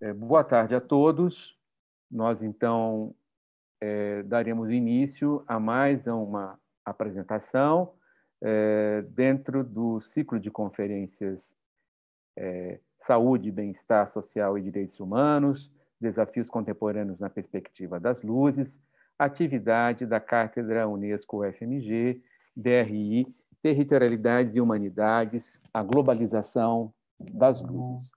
É, boa tarde a todos. Nós, então, é, daremos início a mais uma apresentação é, dentro do ciclo de conferências é, Saúde, Bem-Estar Social e Direitos Humanos, Desafios Contemporâneos na Perspectiva das Luzes, atividade da Cátedra Unesco-UFMG, DRI, Territorialidades e Humanidades, a Globalização das Luzes.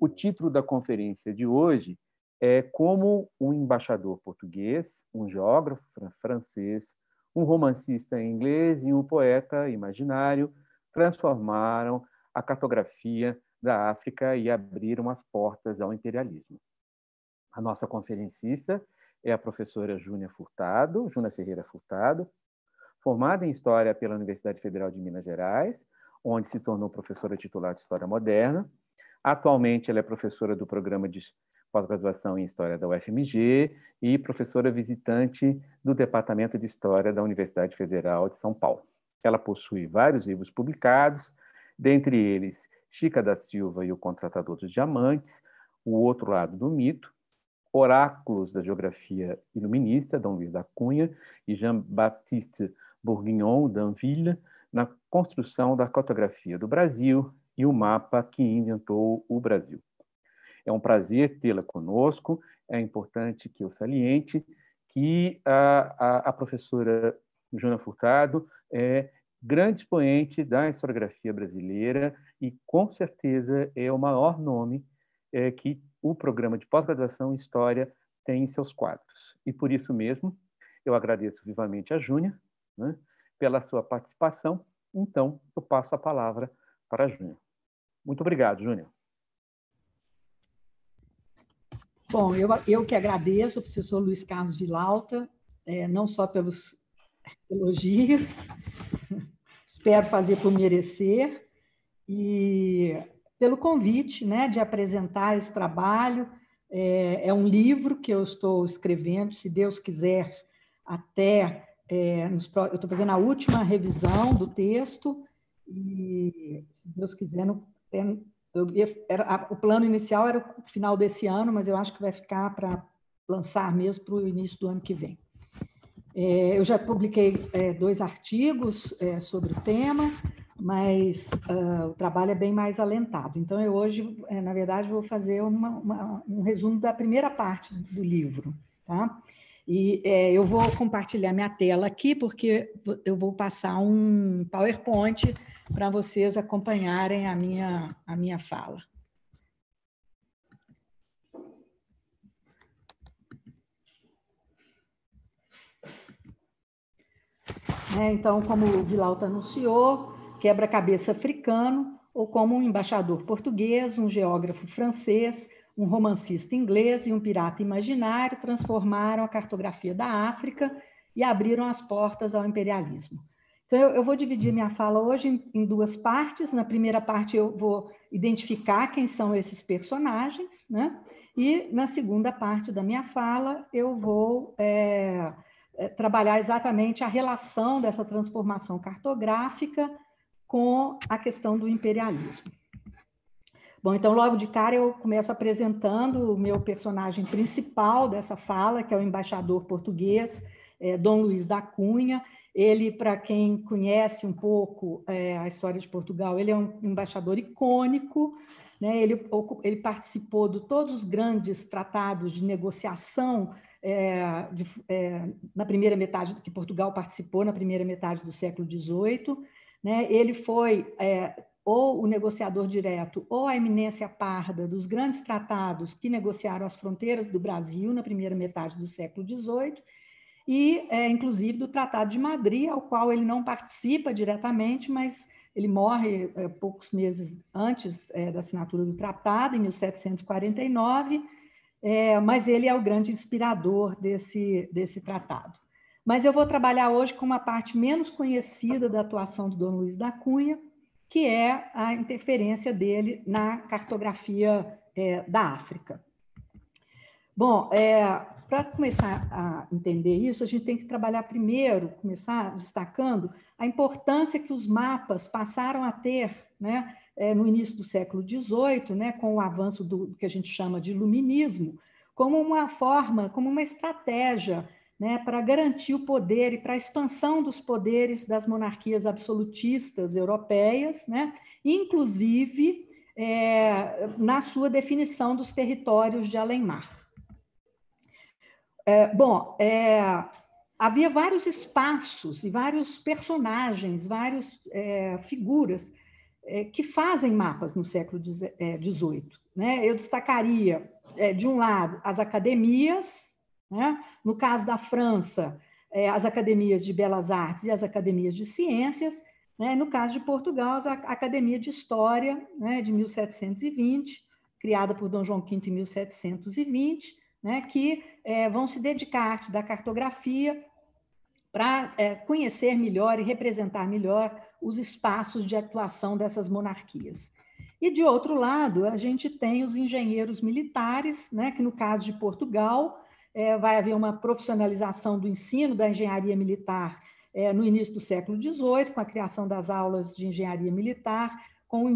O título da conferência de hoje é Como um embaixador português, um geógrafo francês, um romancista inglês e um poeta imaginário transformaram a cartografia da África e abriram as portas ao imperialismo. A nossa conferencista é a professora Júnia Furtado, Júnia Ferreira Furtado, formada em História pela Universidade Federal de Minas Gerais, onde se tornou professora titular de História Moderna, Atualmente, ela é professora do programa de pós-graduação em História da UFMG e professora visitante do Departamento de História da Universidade Federal de São Paulo. Ela possui vários livros publicados, dentre eles Chica da Silva e o Contratador dos Diamantes, O Outro Lado do Mito, Oráculos da Geografia Iluminista, Dom Luiz da Cunha, e Jean-Baptiste Bourguignon d'Anville, na construção da cartografia do Brasil, e o mapa que inventou o Brasil. É um prazer tê-la conosco. É importante que eu saliente que a, a, a professora Jona Furtado é grande expoente da historiografia brasileira e, com certeza, é o maior nome é, que o programa de pós-graduação em História tem em seus quadros. E, por isso mesmo, eu agradeço vivamente a Júnia né, pela sua participação. Então, eu passo a palavra para a Júnia. Muito obrigado, Júnior. Bom, eu, eu que agradeço ao professor Luiz Carlos Vilauta, é, não só pelos elogios, espero fazer por merecer, e pelo convite né, de apresentar esse trabalho. É, é um livro que eu estou escrevendo, se Deus quiser, até. É, nos, eu estou fazendo a última revisão do texto, e se Deus quiser, no eu ia, era, o plano inicial era o final desse ano, mas eu acho que vai ficar para lançar mesmo para o início do ano que vem. É, eu já publiquei é, dois artigos é, sobre o tema, mas uh, o trabalho é bem mais alentado. Então, eu hoje, é, na verdade, vou fazer uma, uma, um resumo da primeira parte do livro. Tá? E é, eu vou compartilhar minha tela aqui, porque eu vou passar um PowerPoint para vocês acompanharem a minha, a minha fala. É, então, como o Vilauta tá anunciou, quebra-cabeça africano, ou como um embaixador português, um geógrafo francês, um romancista inglês e um pirata imaginário transformaram a cartografia da África e abriram as portas ao imperialismo. Então, eu, eu vou dividir minha fala hoje em, em, duas partes. Na primeira parte, eu vou identificar quem são esses personagens, né? E na segunda parte da minha fala, eu vou é, é trabalhar exatamente a relação dessa transformação cartográfica com a questão do imperialismo. Bom, então, logo de cara, eu começo apresentando o meu personagem principal dessa fala, que é o embaixador português, eh, Dom Luiz da Cunha. Ele, para quem conhece um pouco é, a história de Portugal, ele é um embaixador icônico. Né? Ele, ele participou de todos os grandes tratados de negociação é, de, é, na primeira metade que Portugal participou na primeira metade do século XVIII. Né? Ele foi é, ou o negociador direto ou a eminência parda dos grandes tratados que negociaram as fronteiras do Brasil na primeira metade do século XVIII e, é, inclusive, do Tratado de Madrid, ao qual ele não participa diretamente, mas ele morre é, poucos meses antes é, da assinatura do tratado, em 1749, é, mas ele é o grande inspirador desse, desse tratado. Mas eu vou trabalhar hoje com uma parte menos conhecida da atuação do Dom Luiz da Cunha, que é a interferência dele na cartografia é, da África. Bom, é, para começar a entender isso, a gente tem que trabalhar primeiro, começar destacando a importância que os mapas passaram a ter né, eh, no início do século XVIII, né, com o avanço do, do que a gente chama de iluminismo, como uma forma, como uma estratégia né, para garantir o poder e para a expansão dos poderes das monarquias absolutistas europeias, né, inclusive é, na sua definição dos territórios de além-mar. É, bom, é, havia vários espaços e vários personagens, várias é, figuras é, que fazem mapas no século XVIII. É, né? Eu destacaria, é, de um lado, as academias, né? no caso da França, as academias de belas artes e as academias de ciências, né? no caso de Portugal, a Academia de História, né? de 1720, criada por Dom João V em 1720, né, que é, vão se dedicar à arte da cartografia para é, eh, conhecer melhor e representar melhor os espaços de atuação dessas monarquias. E, de outro lado, a gente tem os engenheiros militares, né, que, no caso de Portugal, é, vai haver uma profissionalização do ensino da engenharia militar é, no início do século XVIII, com a criação das aulas de engenharia militar, com,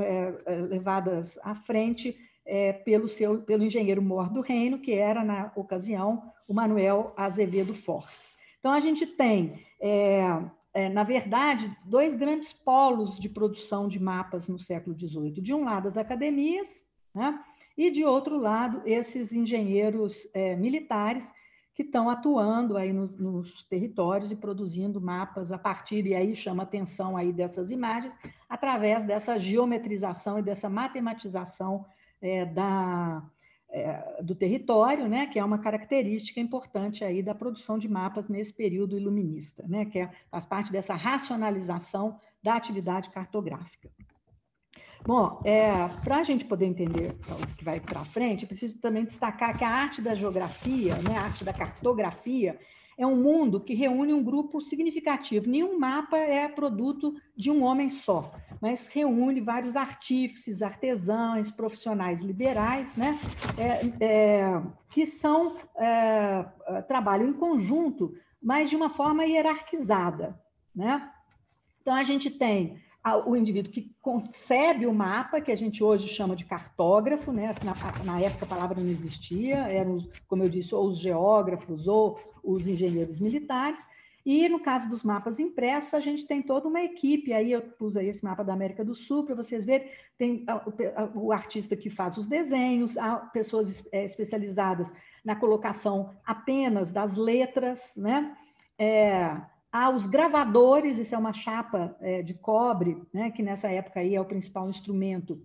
é, levadas à frente é, pelo, seu, pelo engenheiro mor do reino, que era, na ocasião, o Manuel Azevedo Fortes. Então, a gente tem, é, é, na verdade, dois grandes polos de produção de mapas no século XVIII. De um lado, as academias, né? e de outro lado, esses engenheiros é, militares que estão atuando aí nos, nos, territórios e produzindo mapas a partir, e aí chama atenção aí dessas imagens, através dessa geometrização e dessa matematização é, da, é, do território, né, que é uma característica importante aí da produção de mapas nesse período iluminista, né, que é, faz parte dessa racionalização da atividade cartográfica. Bom, é, para a gente poder entender o que vai para frente, preciso também destacar que a arte da geografia, né, a arte da cartografia, é um mundo que reúne um grupo significativo. Nenhum mapa é produto de um homem só, mas reúne vários artífices, artesãos, profissionais liberais, né? É, é, que são é, é, trabalham em conjunto, mas de uma forma hierarquizada. Né? Então, a gente tem o indivíduo que concebe o mapa, que a gente hoje chama de cartógrafo, né? Assim, na, na época a palavra não existia, eram, como eu disse, ou os geógrafos ou os engenheiros militares, e no caso dos mapas impressos, a gente tem toda uma equipe. Aí eu pus aí esse mapa da América do Sul para vocês verem. Tem o artista que faz os desenhos, há pessoas é, especializadas na colocação apenas das letras, né? É, Há os gravadores, isso é uma chapa é, de cobre, né, que nessa época aí é o principal instrumento,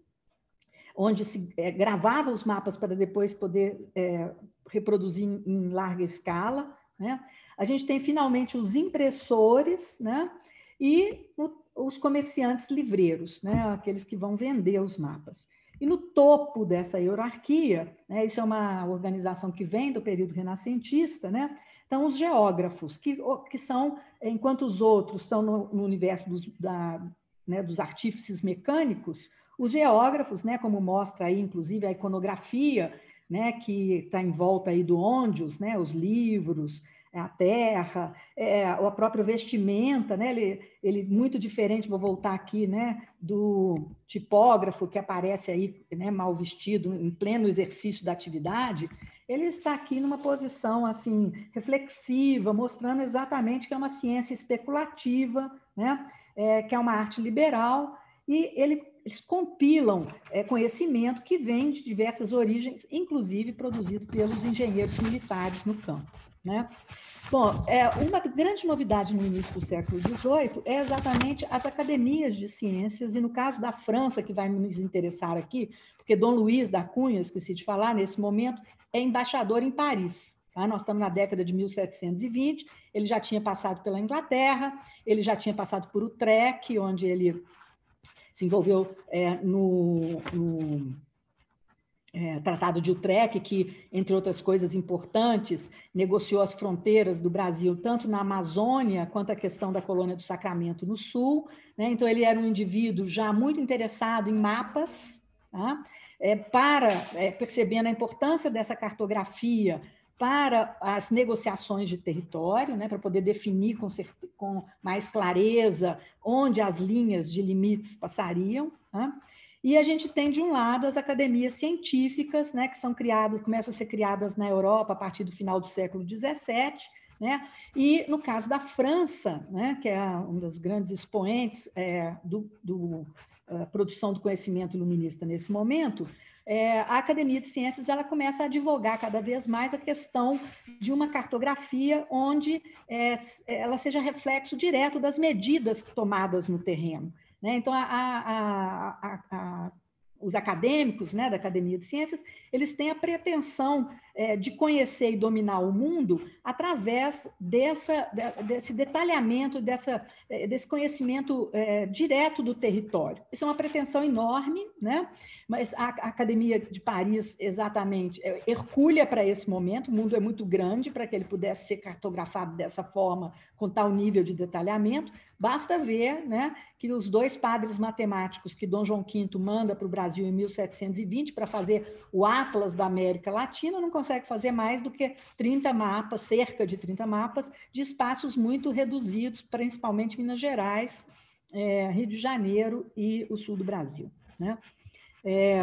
onde se é, gravava os mapas para depois poder é, reproduzir em, em, larga escala. Né? A gente tem finalmente os impressores né, e o, os comerciantes livreiros, né, aqueles que vão vender os mapas. E no topo dessa hierarquia, né, isso é uma organização que vem do período renascentista, né, estão os geógrafos, que, que são, enquanto os outros estão no, no universo dos, da, né, dos artífices mecânicos, os geógrafos, né, como mostra aí, inclusive, a iconografia né, que está em volta aí do Ondius, né, os livros, é a terra, é, é, a própria vestimenta, né? Ele, ele muito diferente, vou voltar aqui, né? Do tipógrafo que aparece aí, né? Mal vestido, em pleno exercício da atividade, ele está aqui numa posição assim reflexiva, mostrando exatamente que é uma ciência especulativa, né? É, que é uma arte liberal e ele eles compilam é, conhecimento que vem de diversas origens, inclusive produzido pelos engenheiros militares no campo. Né? Bom, é, uma grande novidade no início do século XVIII é exatamente as academias de ciências, e no caso da França, que vai nos interessar aqui, porque Dom Luiz da Cunha, esqueci de falar, nesse momento, é embaixador em Paris. Tá? Nós estamos na década de 1720, ele já tinha passado pela Inglaterra, ele já tinha passado por Utrecht, onde ele se envolveu é, no, no é, Tratado de Utrecht, que, entre outras coisas importantes, negociou as fronteiras do Brasil, tanto na Amazônia quanto a questão da colônia do Sacramento no Sul. Né? Então, ele era um indivíduo já muito interessado em mapas, tá? é, para é, percebendo a importância dessa cartografia para as negociações de território, né, para poder definir com, com mais clareza onde as linhas de limites passariam. Tá? E a gente tem, de um lado, as academias científicas, né, que são criadas, começam a ser criadas na Europa a partir do final do século XVII, né? E no caso da França, né, que é um dos grandes expoentes é, do, do produção do conhecimento iluminista nesse momento, é, a Academia de Ciências ela começa a advogar cada vez mais a questão de uma cartografia onde é, ela seja reflexo direto das medidas tomadas no terreno. Né? Então, a, a, a, os acadêmicos né, da Academia de Ciências, eles têm a pretensão é, de conhecer e dominar o mundo através dessa, desse detalhamento, dessa, eh, desse conhecimento é, direto do território. Isso é uma pretensão enorme, né? mas a, Academia de Paris, exatamente, é, hercúlea para esse momento, o mundo é muito grande para que ele pudesse ser cartografado dessa forma, com tal nível de detalhamento. Basta ver né, que os dois padres matemáticos que Dom João V manda para o Brasil em 1720 para fazer o Atlas da América Latina não consegue fazer mais do que 30 mapas, cerca de 30 mapas, de espaços muito reduzidos, principalmente Minas Gerais, é, Rio de Janeiro e o sul do Brasil. Né? É,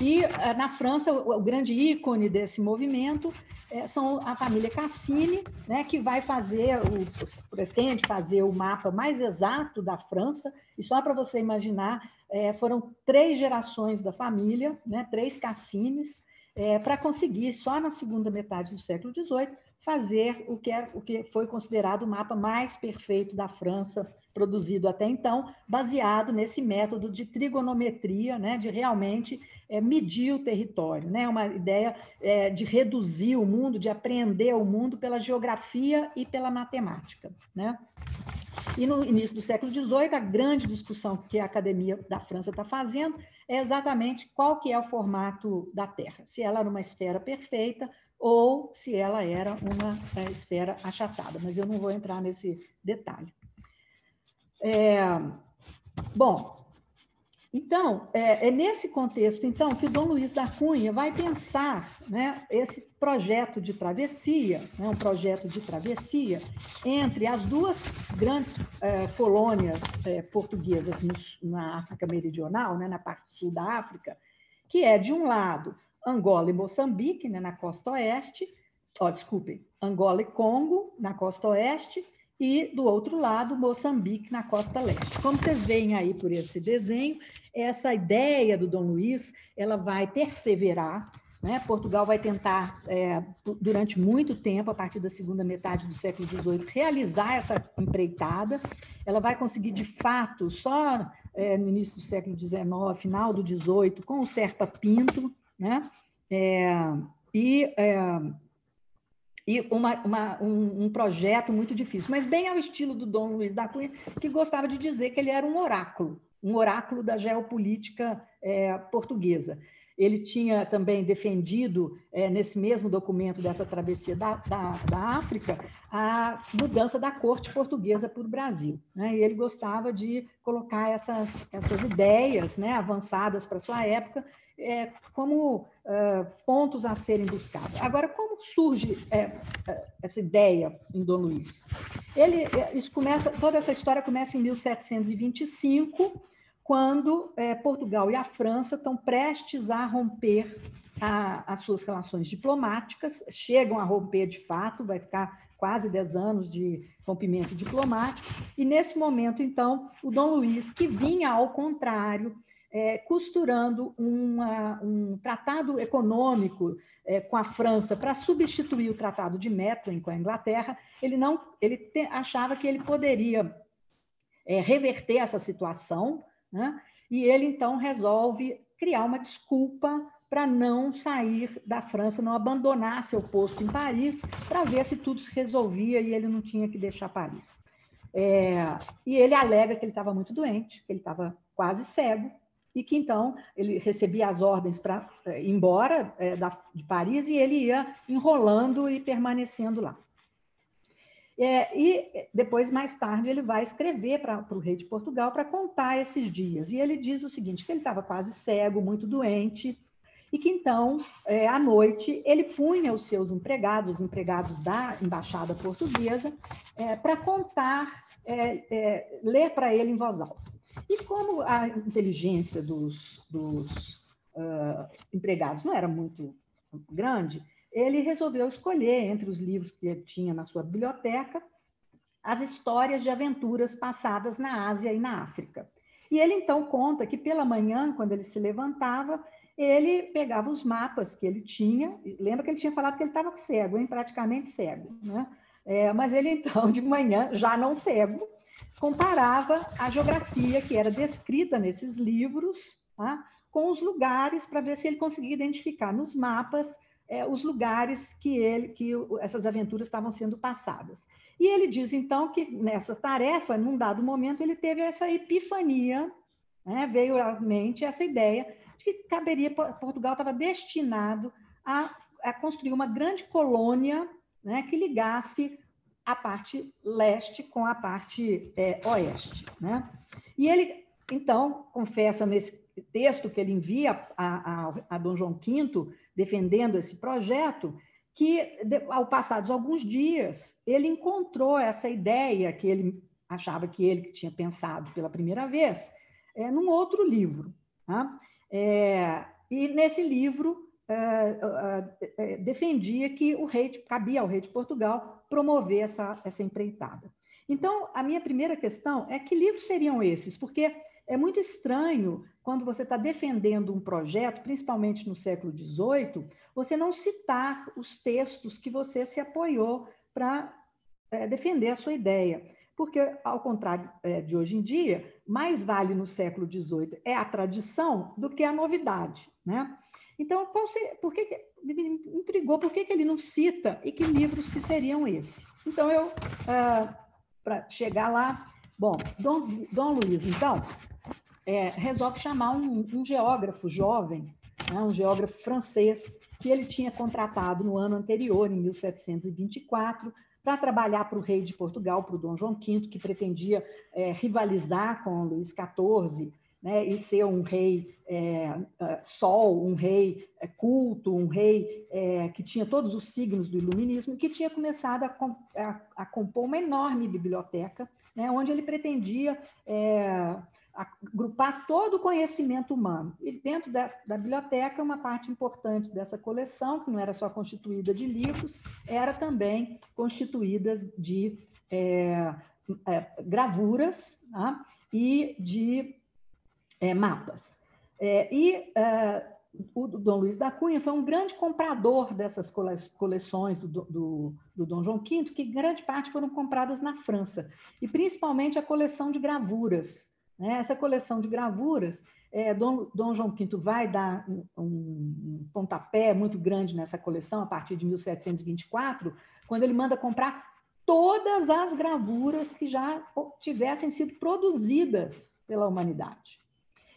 e é, na França, o, o, grande ícone desse movimento é, são a família Cassini, né, que vai fazer, o, pretende fazer o mapa mais exato da França, e só para você imaginar, é, foram três gerações da família, né, três Cassines, é, para conseguir, só na segunda metade do século XVIII, fazer o que, é, o que foi considerado o mapa mais perfeito da França, produzido até então, baseado nesse método de trigonometria, né, de realmente é, medir o território, né, uma ideia é, de reduzir o mundo, de apreender o mundo pela geografia e pela matemática. Né? E no início do século XVIII, a grande discussão que a Academia da França está fazendo é exatamente qual que é o formato da Terra, se ela era uma esfera perfeita ou se ela era uma é, esfera achatada, mas eu não vou entrar nesse detalhe. É, bom, então, é, é, nesse contexto então que o Dom Luiz da Cunha vai pensar né, esse projeto de travessia, né, um projeto de travessia entre as duas grandes é, colônias é, portuguesas no, na África Meridional, né, na parte sul da África, que é, de um lado, Angola e Moçambique, né, na costa oeste, ó, oh, Angola e Congo, na costa oeste, e do outro lado, Moçambique, na costa leste. Como vocês veem aí por esse desenho, essa ideia do Dom Luiz ela vai perseverar. Né? Portugal vai tentar, é, durante muito tempo, a partir da segunda metade do século XVIII, realizar essa empreitada. Ela vai conseguir, de fato, só é, no início do século XIX, final do XVIII, com o Serpa Pinto, né? É, e é, e uma, uma, um, um, projeto muito difícil, mas bem ao estilo do Dom Luiz da Cunha, que gostava de dizer que ele era um oráculo, um oráculo da geopolítica é, portuguesa. Ele tinha também defendido, é, nesse mesmo documento dessa travessia da, da, da, África, a mudança da corte portuguesa para o Brasil. Né? E ele gostava de colocar essas, essas ideias né, avançadas para sua época é, como pontos a serem buscados. Agora, como surge é, é essa ideia em Dom Luiz? Ele, é, isso começa, toda essa história começa em 1725, quando é, Portugal e a França estão prestes a romper a, as suas relações diplomáticas, chegam a romper de fato, vai ficar quase 10 anos de rompimento diplomático, e nesse momento, então, o Dom Luiz, que vinha ao contrário, é, costurando uma, um tratado econômico é, com a França para substituir o tratado de Methuen com a Inglaterra, ele não ele te, achava que ele poderia é, reverter essa situação, né? e ele então resolve criar uma desculpa para não sair da França, não abandonar seu posto em Paris, para ver se tudo se resolvia e ele não tinha que deixar Paris. É, e ele alega que ele estava muito doente, que ele estava quase cego, e que então ele recebia as ordens para é, eh, ir embora é, da, de Paris e ele ia enrolando e permanecendo lá. É, e eh, depois, mais tarde, ele vai escrever para o rei de Portugal para contar esses dias. E ele diz o seguinte: que ele estava quase cego, muito doente, e que então, é, à noite, ele punha os seus empregados, os empregados da embaixada portuguesa, é, para contar, ler para ele em voz alta. E como a inteligência dos, dos uh, empregados não era muito grande, ele resolveu escolher entre os livros que ele tinha na sua biblioteca as histórias de aventuras passadas na Ásia e na África. E ele então conta que pela manhã, quando ele se levantava, ele pegava os mapas que ele tinha. Lembra que ele tinha falado que ele estava cego, hein? praticamente cego. Né? É, mas ele então, de manhã, já não cego, comparava a geografia que era descrita nesses livros tá, com os lugares para ver se ele conseguia identificar nos mapas é, os lugares que, ele, que essas aventuras estavam sendo passadas. E ele diz, então, que nessa tarefa, num dado momento, ele teve essa epifania, né, veio à mente essa ideia de que caberia, Portugal estava destinado a, a construir uma grande colônia né, que ligasse a parte leste com a parte é, oeste. Né? E ele, então, confessa nesse texto que ele envia a, a, a Dom João V, defendendo esse projeto, que, ao passados alguns dias, ele encontrou essa ideia que ele achava que ele tinha pensado pela primeira vez, é, num outro livro. Tá? É, e nesse livro é, é, é defendia que o rei cabia ao rei de Portugal promover essa, essa empreitada. Então, a minha primeira questão é que livros seriam esses? Porque é muito estranho quando você está defendendo um projeto, principalmente no século XVIII, você não citar os textos que você se apoiou para é, defender a sua ideia. Porque, ao contrário é, de hoje em dia, mais vale no século XVIII é a tradição do que a novidade. Né? Então, ser, por que, me intrigou por que, que ele não cita e que livros que seriam esse. Então, eu, ah, para chegar lá, bom, Dom, Dom Luiz, então, é, resolve chamar um, um geógrafo jovem, né, um geógrafo francês, que ele tinha contratado no ano anterior, em 1724, para trabalhar para o rei de Portugal, para o Dom João V, que pretendia é, rivalizar com Luís XIV né, e ser um rei é, é sol, um rei é, culto, um rei é, que tinha todos os signos do iluminismo, que tinha começado a, a, a compor uma enorme biblioteca, né, onde ele pretendia é, agrupar todo o conhecimento humano. E dentro da, da, biblioteca, uma parte importante dessa coleção, que não era só constituída de livros, era também constituída de é, gravuras tá, e de é, mapas. É, e uh, o Dom Luiz da Cunha foi um grande comprador dessas cole coleções do, do, do, Dom João V, que grande parte foram compradas na França, e principalmente a coleção de gravuras. Né? Essa coleção de gravuras, é, Dom, Dom, João V vai dar um, um pontapé muito grande nessa coleção a partir de 1724, quando ele manda comprar todas as gravuras que já tivessem sido produzidas pela humanidade.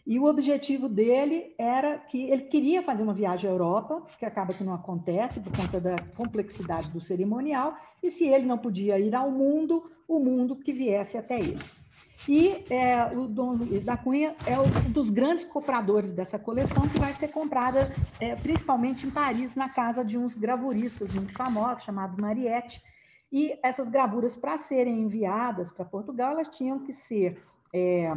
E o objetivo dele era que ele queria fazer uma viagem à Europa, que acaba que não acontece por conta da complexidade do cerimonial, e se ele não podia ir ao mundo, o mundo que viesse até ele. E é, o Dom Luiz da Cunha é um dos grandes compradores dessa coleção, que vai ser comprada é, principalmente em Paris, na casa de uns gravuristas muito famosos, chamado Mariette. E essas gravuras, para serem enviadas para Portugal, elas tinham que ser é,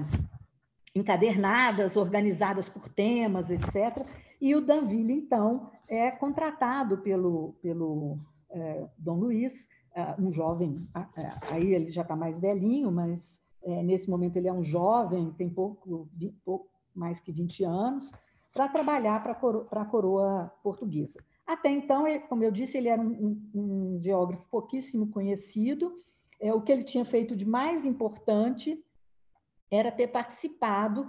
encadernadas, organizadas por temas, etc. E o Danville, então, é contratado pelo, pelo é, Dom Luiz, é, um jovem, é, aí ele já está mais velhinho, mas é, nesse momento ele é um jovem, tem pouco, pouco mais que 20 anos, para trabalhar para a coroa portuguesa. Até então, ele, como eu disse, ele era um, um, um geógrafo pouquíssimo conhecido. É, o que ele tinha feito de mais importante era ter participado,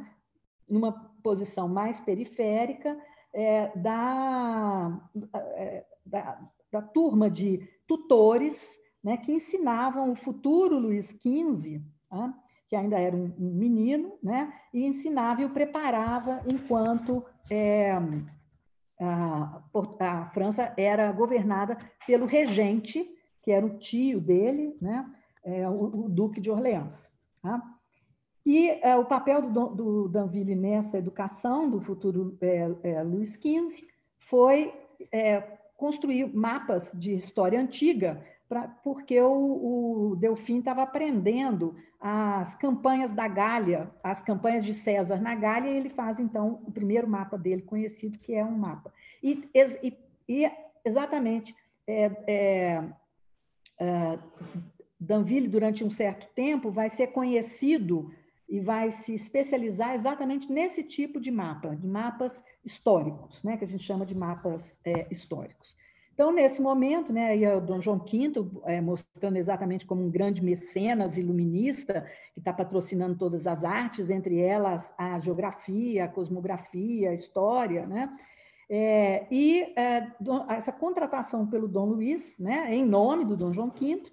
numa posição mais periférica, é, da, é, da, da, turma de tutores né, que ensinavam o futuro Luiz XV, né, que ainda era um, um, menino, né, e ensinava e o preparava enquanto é, a, a, França era governada pelo regente, que era o tio dele, né, é, o, o Duque de Orleans. Tá? E é, o papel do, do Danville nessa educação do futuro é, é Luiz XV foi é, construir mapas de história antiga, pra, porque o, o Delfim estava aprendendo as campanhas da Gália, as campanhas de César na Gália, e ele faz, então, o primeiro mapa dele conhecido, que é um mapa. E, e, e exatamente, é, é, é, Danville, durante um certo tempo, vai ser conhecido e vai se especializar exatamente nesse tipo de mapa, de mapas históricos, né, que a gente chama de mapas é, históricos. Então, nesse momento, né, aí é o Dom João V, é, mostrando exatamente como um grande mecenas iluminista, que está patrocinando todas as artes, entre elas a geografia, a cosmografia, a história, né? É, e é, essa contratação pelo Dom Luís, né, em nome do Dom João V,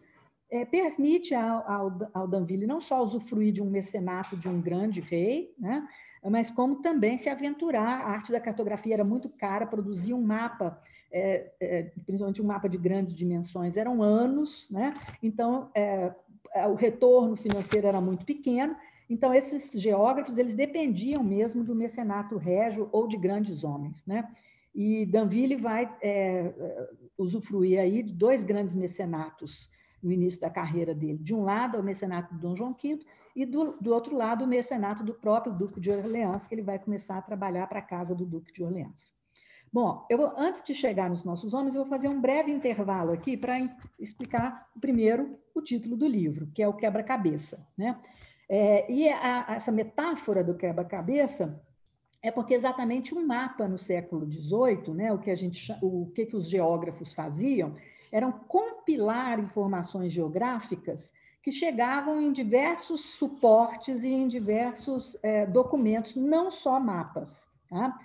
é, permite ao, ao, ao, Danville não só usufruir de um mecenato de um grande rei, né, mas como também se aventurar. A arte da cartografia era muito cara, produzia um mapa, é, é, principalmente um mapa de grandes dimensões, eram anos, né, então é, é, o retorno financeiro era muito pequeno. Então, esses geógrafos eles dependiam mesmo do mecenato régio ou de grandes homens. Né? E Danville vai é, usufruir aí de dois grandes mecenatos o início da carreira dele. De um lado, é o mecenato do Dom João V, e do, do outro lado, o mecenato do próprio Duque de Orleans, que ele vai começar a trabalhar para a casa do Duque de Orleans. Bom, eu vou, antes de chegar nos nossos homens, eu vou fazer um breve intervalo aqui para explicar primeiro o título do livro, que é o quebra-cabeça. Né? É, e a, a, essa metáfora do quebra-cabeça é porque exatamente um mapa no século XVIII, né, o que a gente, o que, que os geógrafos faziam eram compilar informações geográficas que chegavam em diversos suportes e em diversos é, documentos, não só mapas. Tá?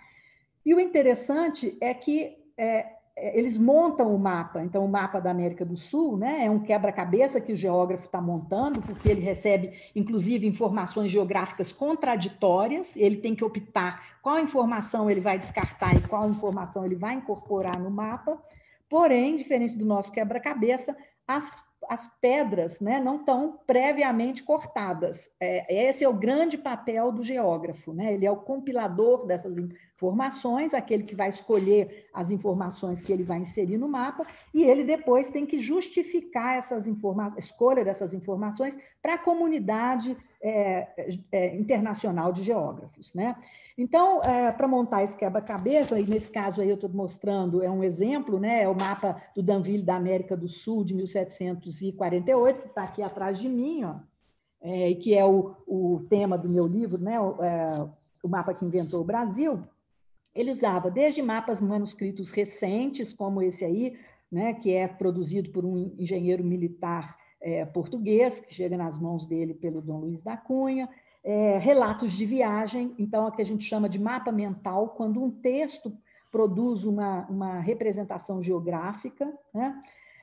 E o interessante é que é, é eles montam o mapa. Então, o mapa da América do Sul né, é um quebra-cabeça que o geógrafo está montando, porque ele recebe, inclusive, informações geográficas contraditórias. Ele tem que optar qual informação ele vai descartar e qual informação ele vai incorporar no mapa. Porém, diferente do nosso quebra-cabeça, as, as pedras né, não estão previamente cortadas. É, esse é o grande papel do geógrafo. Né? Ele é o compilador dessas informações, aquele que vai escolher as informações que ele vai inserir no mapa, e ele depois tem que justificar essas informações, escolha dessas informações para a comunidade é, é, internacional de geógrafos. Né? Então, é, para montar esse quebra-cabeça, e nesse caso aí eu estou mostrando, é um exemplo, né? É o mapa do Danville da América do Sul de 1748, que está aqui atrás de mim, ó, é, que é o, o tema do meu livro, né? O, é, o mapa que inventou o Brasil. Ele usava desde mapas manuscritos recentes, como esse aí, né? Que é produzido por um engenheiro militar é, português, que chega nas mãos dele pelo Dom Luiz da Cunha, é, relatos de viagem, então, é o que a gente chama de mapa mental, quando um texto produz uma, uma representação geográfica, né?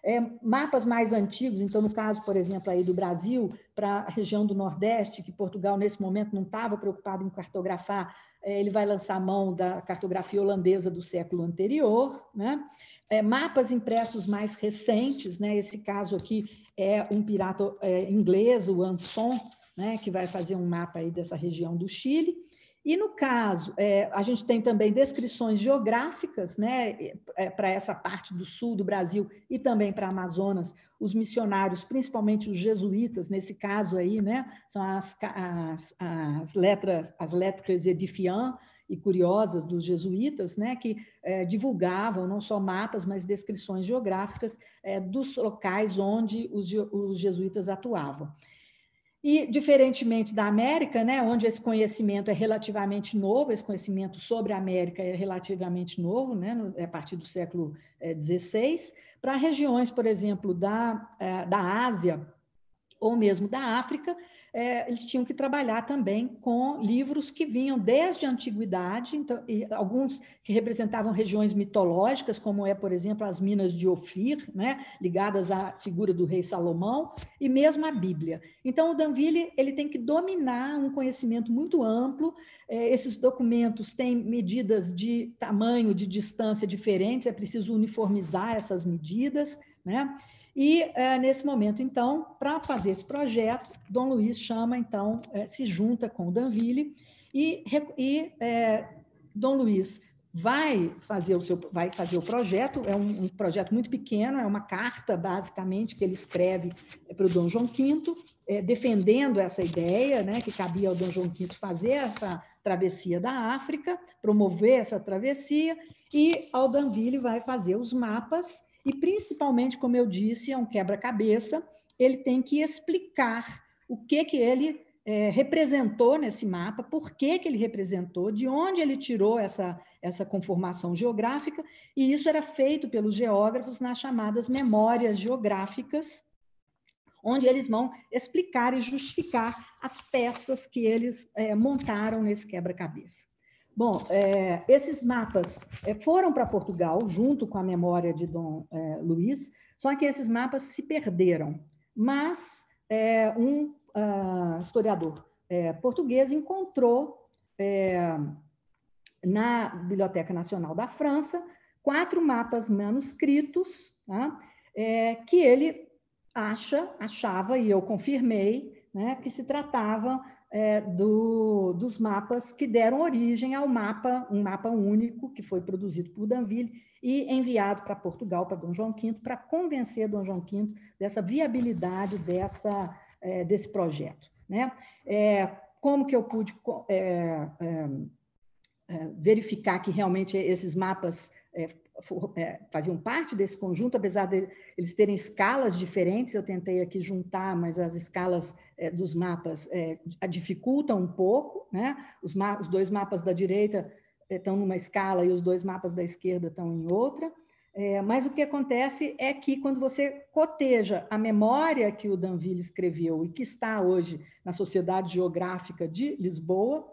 É, mapas mais antigos, então, no caso, por exemplo, aí do Brasil, para a região do Nordeste, que Portugal, nesse momento, não estava preocupado em cartografar, é, ele vai lançar a mão da cartografia holandesa do século anterior. Né? É, mapas impressos mais recentes, né? esse caso aqui é um pirata é, inglês, o Anson, né, que vai fazer um mapa aí dessa região do Chile. E no caso, é, a gente tem também descrições geográficas, né, é, para essa parte do sul do Brasil e também para Amazonas, os missionários, principalmente os jesuítas, nesse caso aí, né, são as, as, as letras, as letras edifiantes e curiosas dos jesuítas, né, que é, divulgavam não só mapas, mas descrições geográficas é, dos locais onde os, os, jesuítas atuavam. E, diferentemente da América, né, onde esse conhecimento é relativamente novo, esse conhecimento sobre a América é relativamente novo, né, é a partir do século XVI, é, para regiões, por exemplo, da, é, da Ásia ou mesmo da África, é, eles tinham que trabalhar também com livros que vinham desde a antiguidade, então, alguns que representavam regiões mitológicas, como é, por exemplo, as minas de Ofir, né, ligadas à figura do rei Salomão, e mesmo a Bíblia. Então, o Danville ele tem que dominar um conhecimento muito amplo. É, esses documentos têm medidas de tamanho, de distância diferentes, é preciso uniformizar essas medidas. Né? E é, nesse momento, então, para fazer esse projeto, Dom Luiz chama, então, é, se junta com o Danville e, e é, Dom Luiz vai fazer o seu vai fazer o projeto é um, um projeto muito pequeno é uma carta basicamente que ele escreve para o Dom João V é, defendendo essa ideia né que cabia ao Dom João V fazer essa travessia da África promover essa travessia e ao Danville vai fazer os mapas e, principalmente, como eu disse, é um quebra-cabeça, ele tem que explicar o que, que ele é, representou nesse mapa, por que, que ele representou, de onde ele tirou essa, essa conformação geográfica, e isso era feito pelos geógrafos nas chamadas memórias geográficas, onde eles vão explicar e justificar as peças que eles é, montaram nesse quebra-cabeça. Bom, é, esses mapas é, foram para Portugal, junto com a memória de Dom é, Luiz, só que esses mapas se perderam. Mas é, um uh, historiador é, português encontrou é, na Biblioteca Nacional da França quatro mapas manuscritos tá? que ele acha, achava, e eu confirmei, né, que se tratava é, do, dos mapas que deram origem ao mapa, um mapa único que foi produzido por Danville e enviado para Portugal, para Dom João V, para convencer Dom João V dessa viabilidade dessa, é, desse projeto. Né? É, como que eu pude é, é, é, verificar que realmente esses mapas é, faziam parte desse conjunto, apesar de eles terem escalas diferentes, eu tentei aqui juntar, mas as escalas é, dos mapas é, dificultam um pouco, né? Os, os dois mapas da direita estão numa escala e os dois mapas da esquerda estão em outra. É, mas o que acontece é que quando você coteja a memória que o Danville escreveu e que está hoje na Sociedade Geográfica de Lisboa,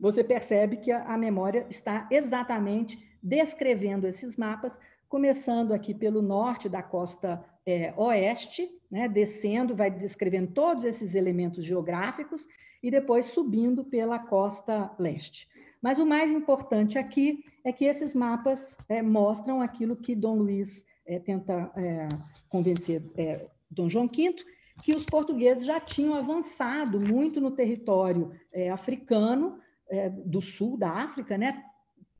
você percebe que a, a memória está exatamente descrevendo esses mapas, começando aqui pelo norte da costa é, oeste, né, descendo, vai descrevendo todos esses elementos geográficos e depois subindo pela costa leste. Mas o mais importante aqui é que esses mapas é, mostram aquilo que Dom Luiz é, tenta é, convencer é, Dom João V, que os portugueses já tinham avançado muito no território é, africano, do sul da África, né,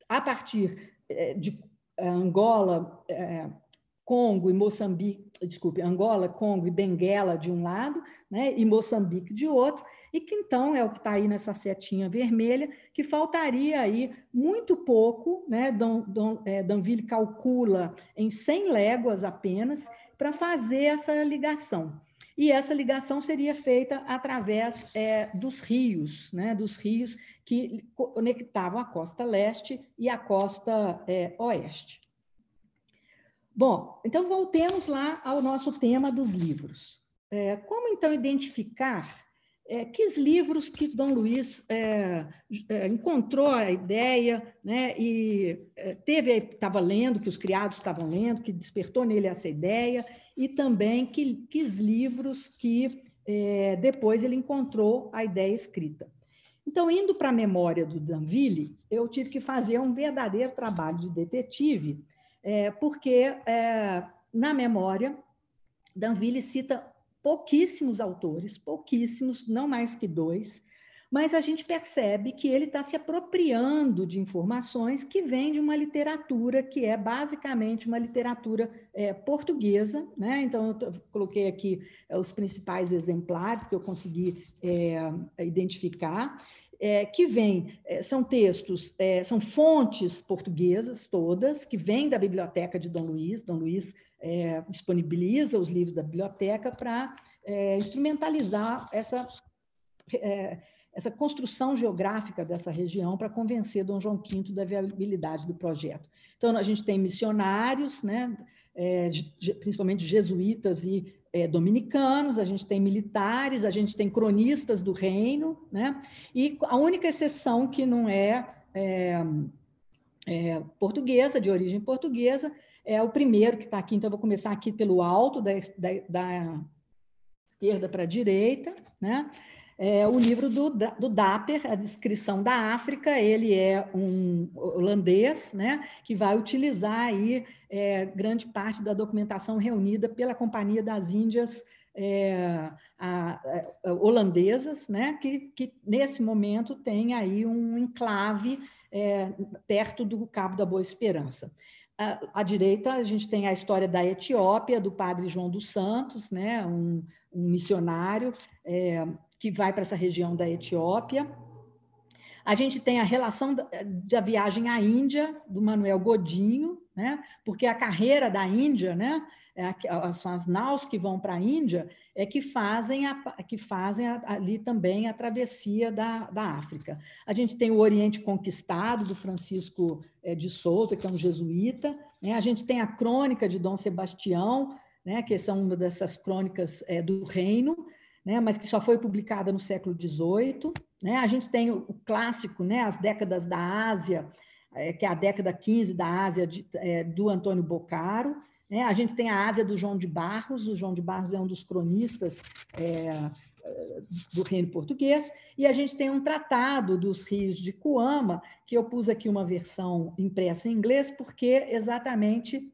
a partir eh, de eh, Angola, eh, Congo e Moçambique, desculpe, Angola, Congo e Benguela de um lado, né, e Moçambique de outro, e que então é o que está aí nessa setinha vermelha, que faltaria aí muito pouco, né? Dan, Dan, é, Danville calcula em 100 léguas apenas, para fazer essa ligação e essa ligação seria feita através é, dos rios, né, dos rios que conectavam a costa leste e a costa é, oeste. Bom, então voltemos lá ao nosso tema dos livros. É, como então identificar é, livros que Dom Luiz é, é, encontrou a ideia né, e é, teve estava lendo, que os criados estavam lendo, que despertou nele essa ideia, e também que, livros que é, depois ele encontrou a ideia escrita. Então, indo para a memória do Danville, eu tive que fazer um verdadeiro trabalho de detetive, é, porque na memória, Danville cita pouquíssimos autores, pouquíssimos, não mais que dois, mas a gente percebe que ele está se apropriando de informações que vêm de uma literatura que é basicamente uma literatura é, portuguesa. Né? Então, eu coloquei aqui é, os principais exemplares que eu consegui é, identificar. É, que vem, é, são textos, é, são fontes portuguesas todas, que vêm da biblioteca de Dom Luiz. Dom Luiz é, disponibiliza os livros da biblioteca para é, instrumentalizar essa, é, essa construção geográfica dessa região para convencer Dom João V da viabilidade do projeto. Então, a gente tem missionários, né, é, principalmente jesuítas e é, dominicanos, a gente tem militares, a gente tem cronistas do reino, né, e a única exceção que não é é, é portuguesa, de origem portuguesa, é o primeiro que está aqui, então eu vou começar aqui pelo alto, da, da, da esquerda para a direita, né? É o livro do, do Dapper, A Descrição da África, ele é um holandês, né, que vai utilizar aí é, grande parte da documentação reunida pela Companhia das Índias é, a, a, é, holandesas, né, que, que nesse momento tem aí um enclave é, perto do Cabo da Boa Esperança. À direita, a gente tem a história da Etiópia, do padre João dos Santos, né, um, um missionário é, que vai para essa região da Etiópia. A gente tem a relação da, da viagem à Índia, do Manuel Godinho, né? Porque a carreira da Índia, né? É são as naus que vão para a Índia é que fazem, a, que fazem a, ali também a travessia da, da África. A gente tem o Oriente Conquistado, do Francisco eh, de Souza, que é um jesuíta. Né? A gente tem a crônica de Dom Sebastião, né? que são uma dessas crônicas é, do reino, né? mas que só foi publicada no século XVIII. Né? A gente tem o, o clássico, né? as décadas da Ásia, é, que é a década 15 da Ásia de, é, do Antônio Bocaro, Né? A gente tem a Ásia do João de Barros, o João de Barros é um dos cronistas é, do reino português, e a gente tem um tratado dos rios de Coama, que eu pus aqui uma versão impressa em inglês, porque exatamente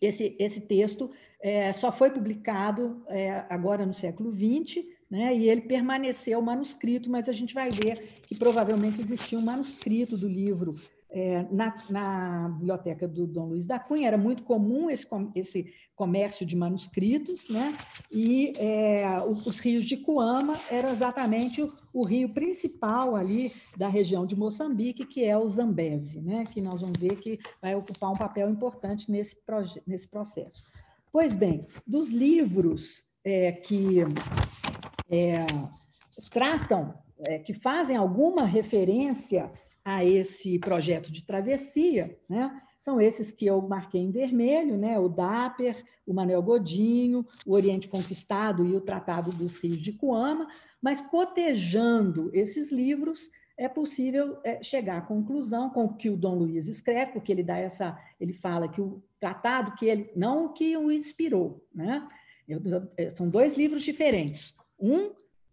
esse, esse texto é, só foi publicado é, agora no século XX, né? E ele permaneceu manuscrito, mas a gente vai ver que provavelmente existia um manuscrito do livro é, na, na, biblioteca do Dom Luiz da Cunha era muito comum esse, esse comércio de manuscritos, né? e é, os rios de Cuama era exatamente o, o, rio principal ali da região de Moçambique, que é o Zambeze, né? que nós vamos ver que vai ocupar um papel importante nesse, nesse processo. Pois bem, dos livros é, que é, tratam, é, que fazem alguma referência a esse projeto de travessia, né? são esses que eu marquei em vermelho, né? o DAPER, o Manuel Godinho, o Oriente Conquistado e o Tratado dos Rios de Coama, mas cotejando esses livros é possível é, chegar à conclusão com o que o Dom Luiz escreve, porque ele dá essa, ele fala que o tratado que ele não o que o inspirou, né? são dois livros diferentes. Um,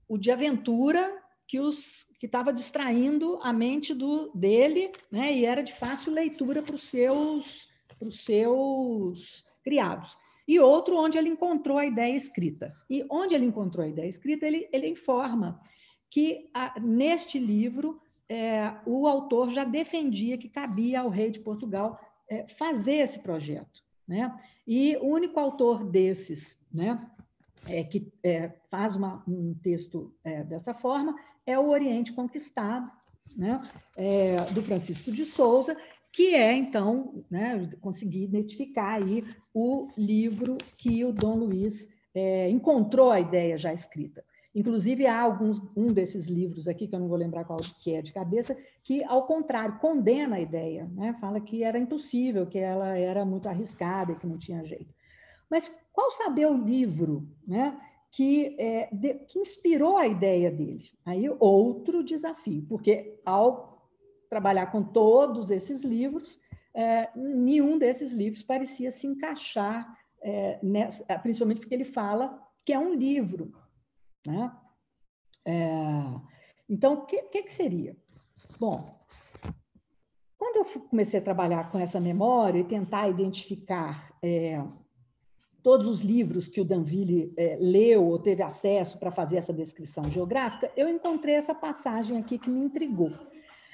o de aventura que os que estava distraindo a mente do dele, né? E era de fácil leitura para os seus para os seus criados. E outro onde ele encontrou a ideia escrita. E onde ele encontrou a ideia escrita, ele, ele informa que a, neste livro é, o autor já defendia que cabia ao rei de Portugal é, fazer esse projeto, né? E o único autor desses, né, é, que é, faz uma, um texto é, dessa forma é o Oriente Conquistado, né, é, do Francisco de Souza, que é, então, né, consegui identificar aí o livro que o Dom Luiz é, encontrou a ideia já escrita. Inclusive, há alguns, um desses livros aqui, que eu não vou lembrar qual que é de cabeça, que, ao contrário, condena a ideia, né? fala que era impossível, que ela era muito arriscada e que não tinha jeito. Mas qual saber o livro né, que, é, de, que inspirou a ideia dele. Aí, outro desafio, porque ao trabalhar com todos esses livros, é, nenhum desses livros parecia se encaixar, é, nessa, principalmente porque ele fala que é um livro. Né? É, então, o que, que, que seria? Bom, quando eu comecei a trabalhar com essa memória e tentar identificar é, todos os livros que o Danville é, leu ou teve acesso para fazer essa descrição geográfica, eu encontrei essa passagem aqui que me intrigou.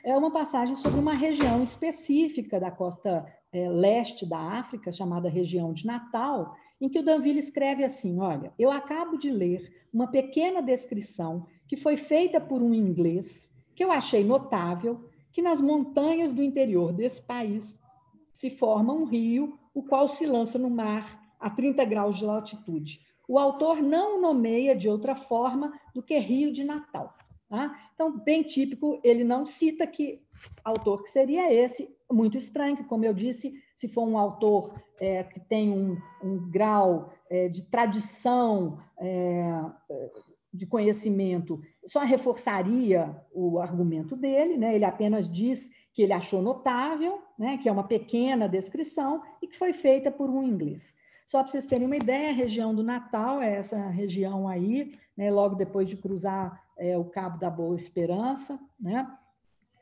É uma passagem sobre uma região específica da costa é, leste da África, chamada região de Natal, em que o Danville escreve assim: Olha, eu acabo de ler uma pequena descrição que foi feita por um inglês, que eu achei notável, que nas montanhas do interior desse país se forma um rio, o qual se lança no mar a 30 graus de latitude. O autor não nomeia de outra forma do que Rio de Natal. Tá? Então, bem típico, ele não cita que autor que seria esse, muito estranho, que, como eu disse, se for um autor é, que tem um, um grau é, de tradição é, de conhecimento, só reforçaria o argumento dele, né? ele apenas diz que ele achou notável, né? que é uma pequena descrição e que foi feita por um inglês. Só para vocês terem uma ideia, a região do Natal é essa região aí, né, logo depois de cruzar é, o Cabo da Boa Esperança, né?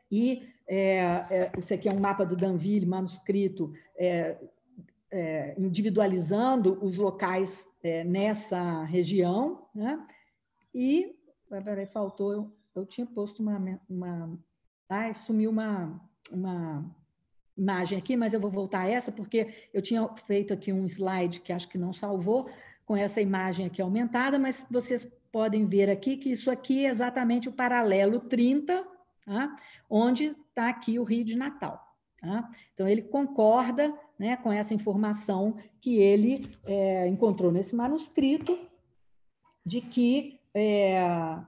E é, é, esse aqui é um mapa do Danville, manuscrito, é, é individualizando os locais é, nessa região. Né? E, peraí, faltou, eu, eu tinha posto uma, uma ai, sumiu uma, uma imagem aqui, mas eu vou voltar a essa, porque eu tinha feito aqui um slide que acho que não salvou, com essa imagem aqui aumentada, mas vocês podem ver aqui que isso aqui é exatamente o paralelo 30, tá? onde está aqui o Rio de Natal. Tá? Então, ele concorda né, com essa informação que ele é, encontrou nesse manuscrito de que é,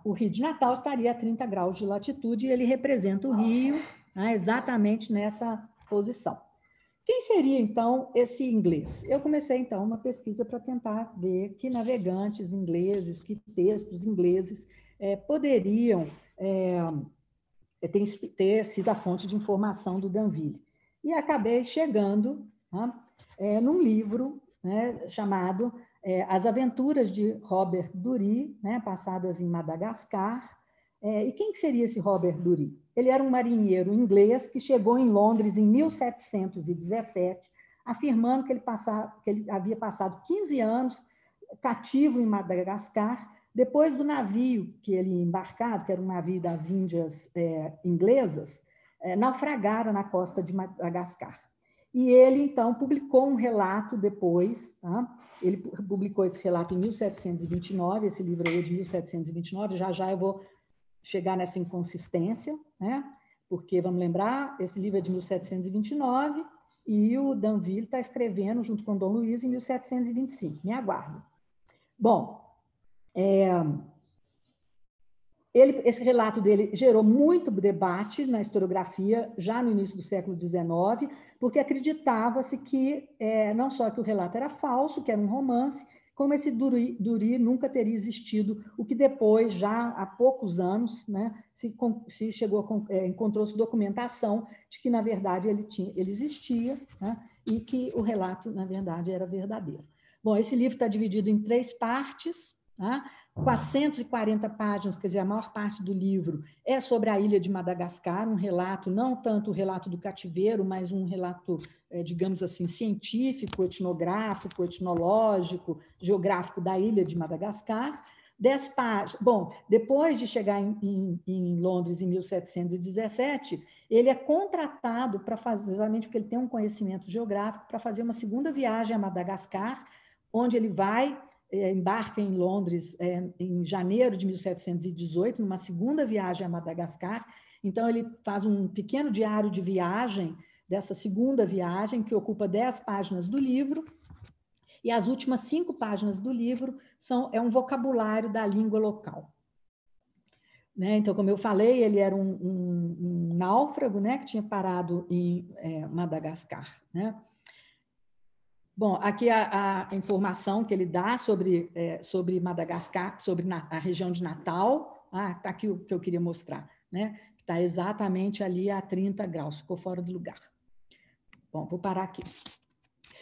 o Rio de Natal estaria a 30 graus de latitude e ele representa o Rio né, exatamente nessa posição. Quem seria então esse inglês? Eu comecei então uma pesquisa para tentar ver que navegantes ingleses, que textos ingleses é, poderiam é, é, ter, ter, sido a fonte de informação do Danville. E acabei chegando né, num livro né, chamado As Aventuras de Robert Dury, né, passadas em Madagascar, é, e quem que seria esse Robert Dury? Ele era um marinheiro inglês que chegou em Londres em 1717, afirmando que ele, passava, que ele havia passado 15 anos cativo em Madagascar, depois do navio que ele embarcado, que era um navio das Índias é, inglesas, é, naufragara na costa de Madagascar. E ele, então, publicou um relato depois, tá? ele publicou esse relato em 1729, esse livro aí é de 1729, já já eu vou chegar nessa inconsistência, né? porque, vamos lembrar, esse livro é de 1729 e o Danville está escrevendo junto com Dom Luiz em 1725. Me aguardo. Bom, é, ele, esse relato dele gerou muito debate na historiografia já no início do século XIX, porque acreditava-se que é, não só que o relato era falso, que era um romance, como esse duri, duri, nunca teria existido, o que depois, já há poucos anos, né, se, se chegou é, encontrou-se documentação de que, na verdade, ele, tinha, ele existia né, e que o relato, na verdade, era verdadeiro. Bom, esse livro está dividido em três partes, 440 páginas, quer dizer, a maior parte do livro é sobre a ilha de Madagascar, um relato, não tanto o relato do cativeiro, mas um relato, eh, digamos assim, científico, etnográfico, etnológico, geográfico da ilha de Madagascar. Dez páginas. Bom, depois de chegar em, em, em Londres em 1717, ele é contratado para fazer, exatamente porque ele tem um conhecimento geográfico, para fazer uma segunda viagem a Madagascar, onde ele vai é, embarca em Londres é, em janeiro de 1718, numa segunda viagem a Madagascar. Então, ele faz um pequeno diário de viagem dessa segunda viagem, que ocupa dez páginas do livro. E as últimas cinco páginas do livro são é um vocabulário da língua local. Né? Então, como eu falei, ele era um, um, um náufrago né? que tinha parado em é, Madagascar. Né? Bom, aqui a, a informação que ele dá sobre, é, sobre Madagascar, sobre na, a região de Natal. Ah, está aqui o que eu queria mostrar, né? Está exatamente ali a 30 graus, ficou fora do lugar. Bom, vou parar aqui.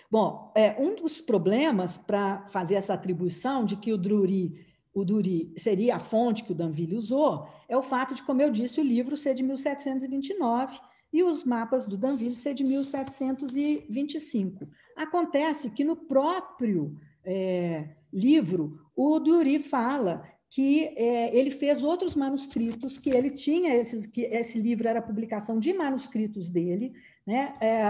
Bom, é, um dos problemas para fazer essa atribuição de que o Druri o Duri seria a fonte que o Danville usou, é o fato de, como eu disse, o livro ser de 1729 e os mapas do Danville ser de 1725. Acontece que no próprio é, livro, o Dury fala que é, ele fez outros manuscritos, que ele tinha esses, que esse livro era publicação de manuscritos dele, né? É,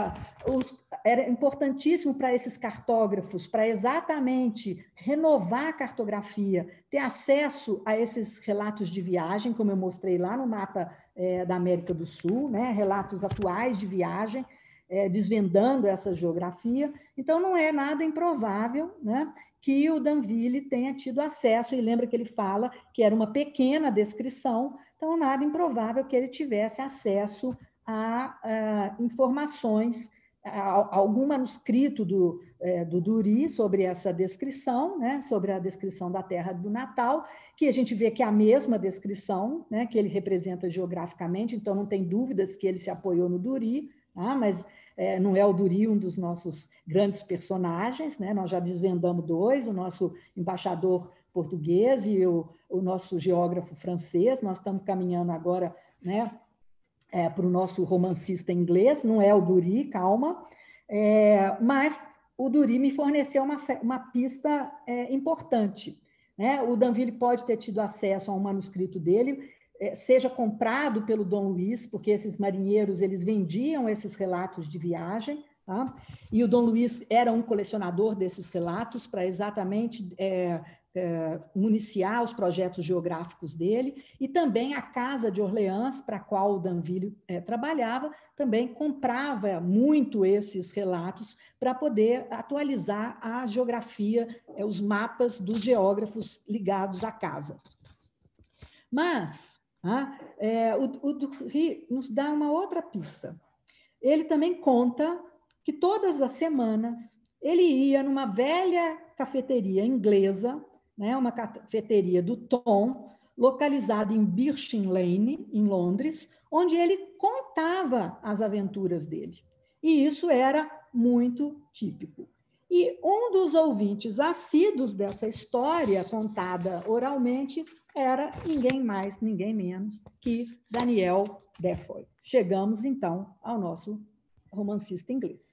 os, era importantíssimo para esses cartógrafos, para exatamente renovar a cartografia, ter acesso a esses relatos de viagem, como eu mostrei lá no mapa é, da América do Sul, né? relatos atuais de viagem, é, desvendando essa geografia. Então, não é nada improvável né, que o Danville tenha tido acesso, e lembra que ele fala que era uma pequena descrição, então, nada improvável que ele tivesse acesso a, a informações algum manuscrito do, é, do Duri sobre essa descrição, né, sobre a descrição da terra do Natal, que a gente vê que é a mesma descrição né, que ele representa geograficamente, então não tem dúvidas que ele se apoiou no Duri, tá? mas é, não é o Duri um dos nossos grandes personagens, né? nós já desvendamos dois, o nosso embaixador português e o, o nosso geógrafo francês, nós estamos caminhando agora né, é, para o nosso romancista inglês, não é o Duri, calma, é, mas o Duri me forneceu uma, uma pista é, importante. Né? O Danville pode ter tido acesso a um manuscrito dele, é, seja comprado pelo Dom Luiz, porque esses marinheiros eles vendiam esses relatos de viagem, tá? e o Dom Luiz era um colecionador desses relatos para exatamente é, é, municiar os projetos geográficos dele, e também a Casa de Orleans, para a qual o Danville é, trabalhava, também comprava muito esses relatos para poder atualizar a geografia, é, os mapas dos geógrafos ligados à casa. Mas ah, é, o, o nos dá uma outra pista. Ele também conta que todas as semanas ele ia numa velha cafeteria inglesa né, uma cafeteria do Tom, localizada em Birchin Lane, em Londres, onde ele contava as aventuras dele. E isso era muito típico. E um dos ouvintes assíduos dessa história contada oralmente era ninguém mais, ninguém menos que Daniel Defoe. Chegamos então ao nosso romancista inglês.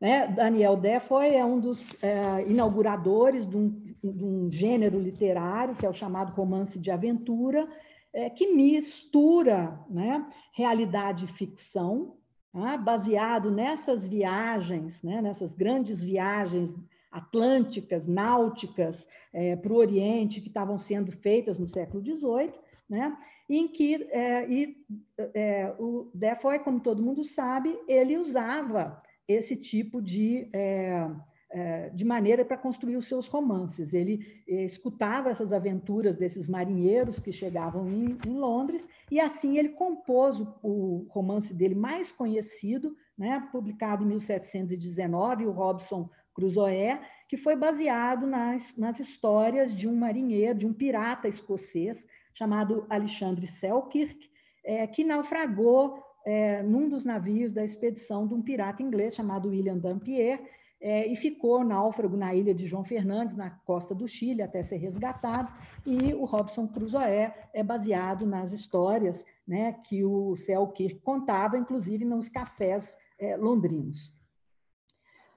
Né, Daniel Defoe é um dos é, inauguradores de um de um gênero literário, que é o chamado romance de aventura, é, que mistura né, realidade e ficção, né, baseado nessas viagens, né, nessas grandes viagens atlânticas, náuticas é, para o Oriente, que estavam sendo feitas no século XVIII, né? em que é, e, é, o Defoe, como todo mundo sabe, ele usava esse tipo de, é, eh, de maneira para construir os seus romances. Ele eh, escutava essas aventuras desses marinheiros que chegavam em, em Londres, e assim ele compôs o, o, romance dele mais conhecido, né, publicado em 1719, o Robson Crusoe, que foi baseado nas, nas histórias de um marinheiro, de um pirata escocês, chamado Alexandre Selkirk, é, que naufragou é, num dos navios da expedição de um pirata inglês chamado William Dampier, é, e ficou náufrago na ilha de João Fernandes, na costa do Chile, até ser resgatado. E o Robson Crusoe é baseado nas histórias né, que o Selkirk contava, inclusive nos cafés é, londrinos.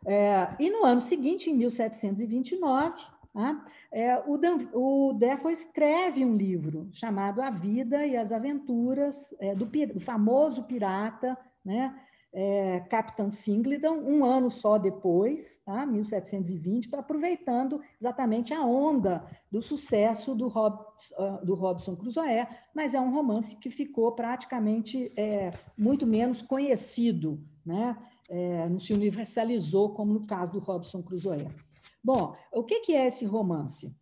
É, e no ano seguinte, em 1729, tá, né, é, o, Dan, o Defoe escreve um livro chamado A Vida e as Aventuras é, do, do famoso pirata né, é, Capitão Singleton, um ano só depois, tá? 1720, aproveitando exatamente a onda do sucesso do, Rob, ah, do Robson Crusoe, mas é um romance que ficou praticamente é, muito menos conhecido, né? É, não se universalizou como no caso do Robson Crusoe. Bom, o que, que é esse romance?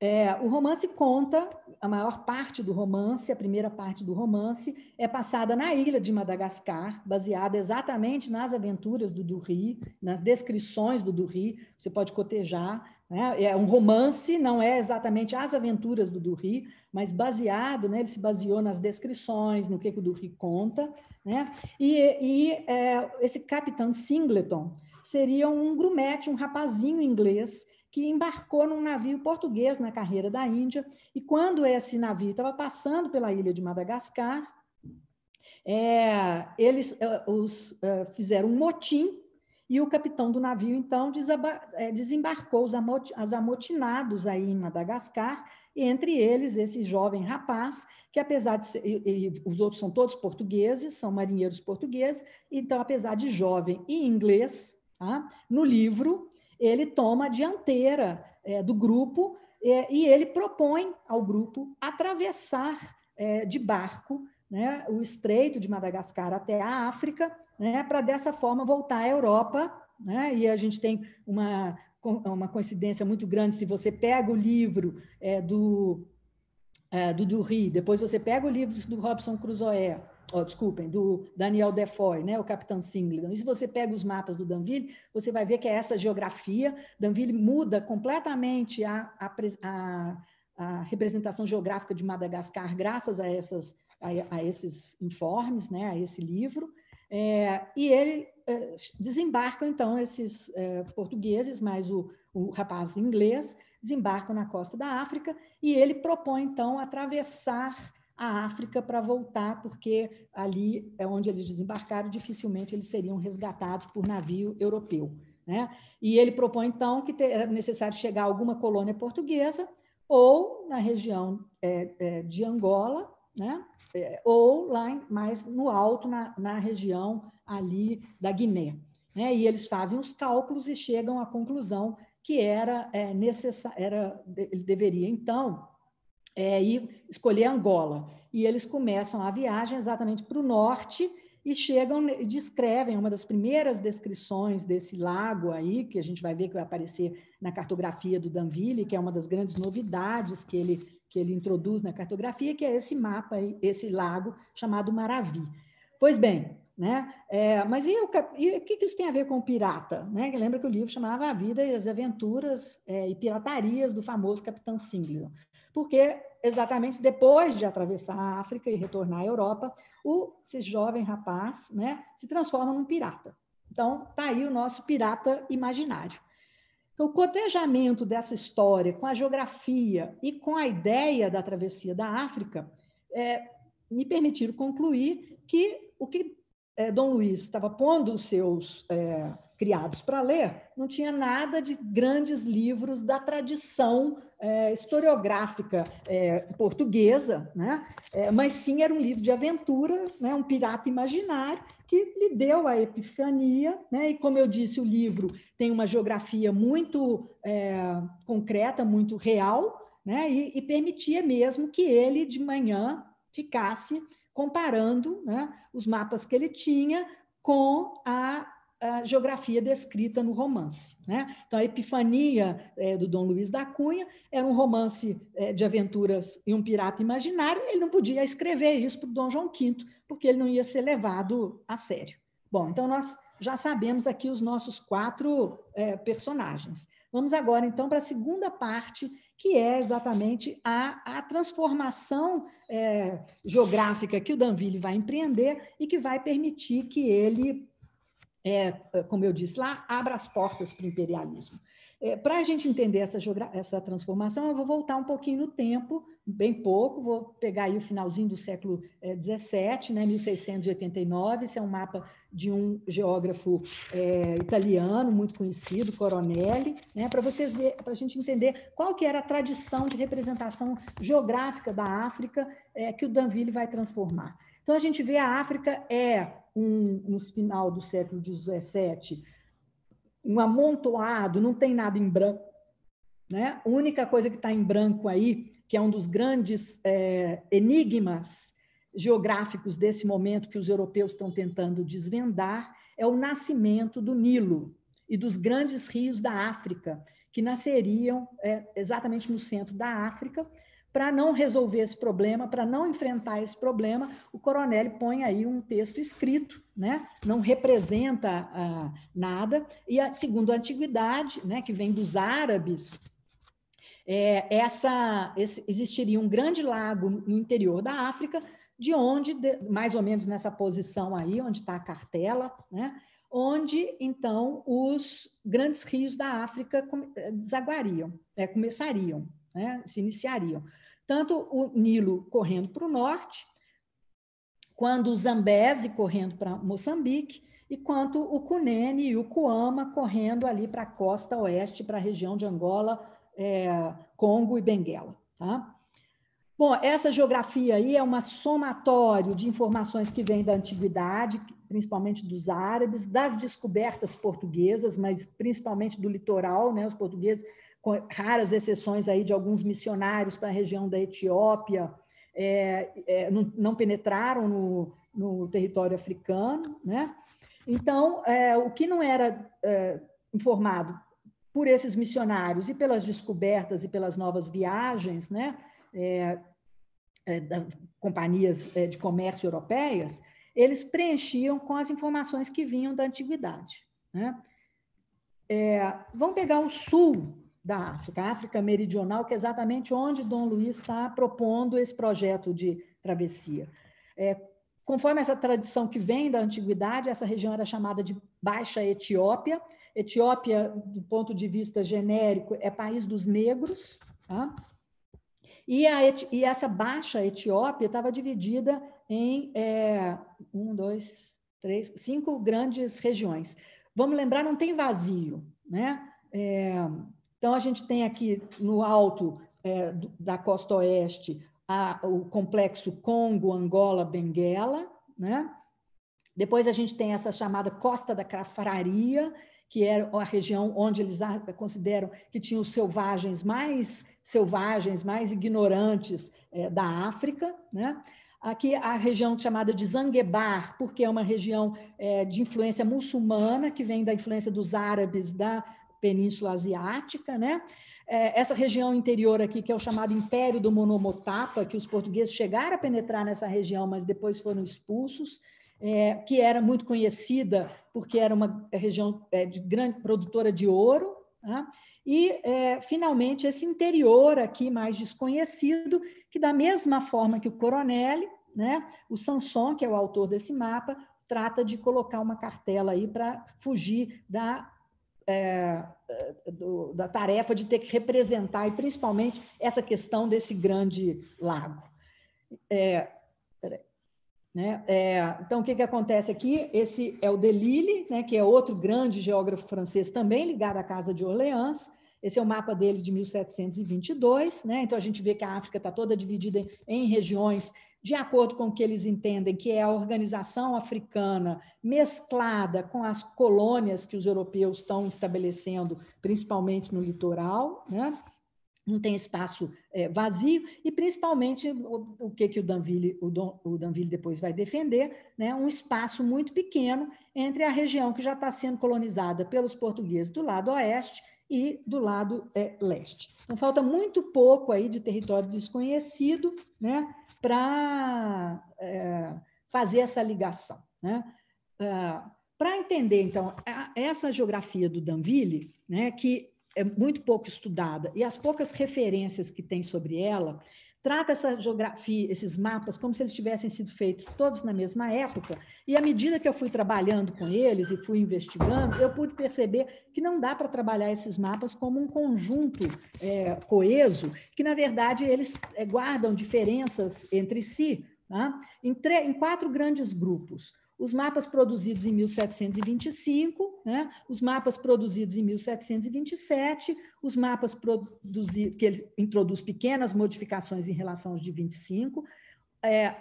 É, o romance conta, a maior parte do romance, a primeira parte do romance, é passada na ilha de Madagascar, baseada exatamente nas aventuras do Dury, nas descrições do Dury, você pode cotejar. Né? É um romance, não é exatamente as aventuras do Dury, mas baseado, né? ele se baseou nas descrições, no que, que o Dury conta. Né? E, e é, esse Capitão Singleton seria um grumete, um rapazinho inglês que embarcou num navio português na carreira da Índia. E quando esse navio estava passando pela ilha de Madagascar, é, eles é, os, é, fizeram um motim e o capitão do navio, então, é, desembarcou os, os amotinados aí em Madagascar, entre eles esse jovem rapaz, que apesar de ser, e, e, os outros são todos portugueses, são marinheiros portugueses, então, apesar de jovem e inglês, tá? no livro ele toma a dianteira é, do grupo é, e ele propõe ao grupo atravessar é, de barco né, o estreito de Madagascar até a África, né, para dessa forma voltar à Europa. Né, e a gente tem uma, uma coincidência muito grande se você pega o livro é, do, é, do Dury, depois você pega o livro do Robson Crusoe, oh, desculpem, do Daniel Defoe, né, o Capitão Singleton. Então, e se você pega os mapas do Danville, você vai ver que é essa geografia. Danville muda completamente a, a, a, a representação geográfica de Madagascar graças a, essas, a, esses informes, né, a esse livro. É, e ele é, então, esses é, portugueses, mais o, o rapaz inglês, desembarcam na costa da África e ele propõe, então, atravessar a África para voltar, porque ali é onde eles desembarcaram, dificilmente eles seriam resgatados por navio europeu. Né? E ele propõe, então, que é necessário chegar a alguma colônia portuguesa ou na região é, é, de Angola, né? É, ou lá em, mais no alto, na, na região ali da Guiné. Né? E eles fazem os cálculos e chegam à conclusão que era é, necessário, era, ele deveria, então, é, e escolher Angola. E eles começam a viagem exatamente para o norte e chegam né, e descrevem uma das primeiras descrições desse lago aí, que a gente vai ver que vai aparecer na cartografia do Danville, que é uma das grandes novidades que ele, que ele introduz na cartografia, que é esse mapa, aí esse lago chamado Maravi. Pois bem, né? É, mas e o, e que, que isso tem a ver com o pirata? Né? Lembra que o livro chamava A Vida e as Aventuras é, e Piratarias do famoso Capitão Singlio porque exatamente depois de atravessar a África e retornar à Europa, o, esse jovem rapaz né, se transforma num pirata. Então, está aí o nosso pirata imaginário. Então, o cotejamento dessa história com a geografia e com a ideia da travessia da África é, me permitiram concluir que o que é, Dom Luiz estava pondo os seus é, criados para ler não tinha nada de grandes livros da tradição é, historiográfica é, portuguesa, né? É, mas sim era um livro de aventura, né? um pirata imaginário que lhe deu a epifania. Né? E, como eu disse, o livro tem uma geografia muito é, concreta, muito real, né? E, e permitia mesmo que ele, de manhã, ficasse comparando né, os mapas que ele tinha com a a geografia descrita no romance. Né? Então, a Epifania é, do Dom Luiz da Cunha era um romance é, de aventuras e um pirata imaginário, ele não podia escrever isso para o Dom João V, porque ele não ia ser levado a sério. Bom, então nós já sabemos aqui os nossos quatro é, personagens. Vamos agora, então, para a segunda parte, que é exatamente a, a transformação é, geográfica que o Danville vai empreender e que vai permitir que ele é, é, como eu disse lá, abra as portas para o imperialismo. É, para a gente entender essa, essa transformação, eu vou voltar um pouquinho no tempo, bem pouco, vou pegar aí o finalzinho do século 17 é, né, 1689, esse é um mapa de um geógrafo é, italiano muito conhecido, Coronelli, né, para vocês ver, para a gente entender qual que era a tradição de representação geográfica da África é, que o Danville vai transformar. Então a gente vê a África é um, no final do século XVII, um amontoado, não tem nada em branco. Né? A única coisa que está em branco aí, que é um dos grandes é, enigmas geográficos desse momento que os europeus estão tentando desvendar, é o nascimento do Nilo e dos grandes rios da África, que nasceriam é, exatamente no centro da África para não resolver esse problema, para não enfrentar esse problema, o coronel põe aí um texto escrito, né? não representa ah, nada, e a, segundo a antiguidade, né, que vem dos árabes, é, essa, esse, existiria um grande lago no interior da África, de onde, de, mais ou menos nessa posição aí, onde está a cartela, né? onde então os grandes rios da África desaguariam, é, começariam, né? se iniciariam tanto o Nilo correndo para o norte, quando o Zambeze correndo para Moçambique, e quanto o Cunene e o Cuama correndo ali para a costa oeste, para a região de Angola, é, Congo e Benguela. Tá? Bom, essa geografia aí é uma somatório de informações que vem da antiguidade, principalmente dos árabes, das descobertas portuguesas, mas principalmente do litoral, né? Os portugueses com raras exceções aí de alguns missionários para a região da Etiópia, é, é, não, não, penetraram no, no, território africano. Né? Então, é, o que não era é, informado por esses missionários e pelas descobertas e pelas novas viagens né, é, é, das companhias de comércio europeias, eles preenchiam com as informações que vinham da antiguidade. Né? É, vamos pegar o sul da África, a África Meridional, que é exatamente onde Dom Luiz está propondo esse projeto de travessia. É, conforme essa tradição que vem da antiguidade, essa região era chamada de Baixa Etiópia. Etiópia, do ponto de vista genérico, é país dos negros. Tá? E, e, essa Baixa Etiópia estava dividida em é, um, dois, três, cinco grandes regiões. Vamos lembrar, não tem vazio, né? É, então, a gente tem aqui no alto é, da costa oeste a, o complexo Congo, Angola, Benguela, né? Depois a gente tem essa chamada Costa da Cafraria, que era é a região onde eles consideram que tinham os selvagens mais selvagens, mais ignorantes é, da África, né? Aqui a região chamada de Zanguebar, porque é uma região é, de influência muçulmana, que vem da influência dos árabes da Península Asiática, né? É, essa região interior aqui, que é o chamado Império do Monomotapa, que os portugueses chegaram a penetrar nessa região, mas depois foram expulsos, é, que era muito conhecida porque era uma região é, de grande produtora de ouro, tá? e, é, finalmente, esse interior aqui mais desconhecido, que da mesma forma que o Coronelli, né? o Sanson, que é o autor desse mapa, trata de colocar uma cartela aí para fugir da é, é, do, da tarefa de ter que representar, e principalmente essa questão desse grande lago. É, né? É, então, o que, que acontece aqui? Esse é o Delille, né, que é outro grande geógrafo francês também ligado à Casa de Orleans. Esse é o mapa dele de 1722. Né? Então, a gente vê que a África está toda dividida em, em regiões de acordo com o que eles entendem que é a organização africana mesclada com as colônias que os europeus estão estabelecendo, principalmente no litoral, né? não tem espaço é, vazio, e principalmente o, o, que, que o, Danville, o, Don, o Danville depois vai defender, né? um espaço muito pequeno entre a região que já está sendo colonizada pelos portugueses do lado oeste e do lado é, leste. Então, falta muito pouco aí de território desconhecido, né? para é, fazer essa ligação. Né? Ah, para entender, então, a, essa geografia do Danville, né, que é muito pouco estudada, e as poucas referências que tem sobre ela, Trata essa geografia, esses mapas, como se eles tivessem sido feitos todos na mesma época, e à medida que eu fui trabalhando com eles e fui investigando, eu pude perceber que não dá para trabalhar esses mapas como um conjunto é, coeso, que, na verdade, eles é, guardam diferenças entre si, tá? em, em quatro grandes grupos os mapas produzidos em 1725, né? os mapas produzidos em 1727, os mapas produzidos, que ele introduz pequenas modificações em relação aos de 25, é,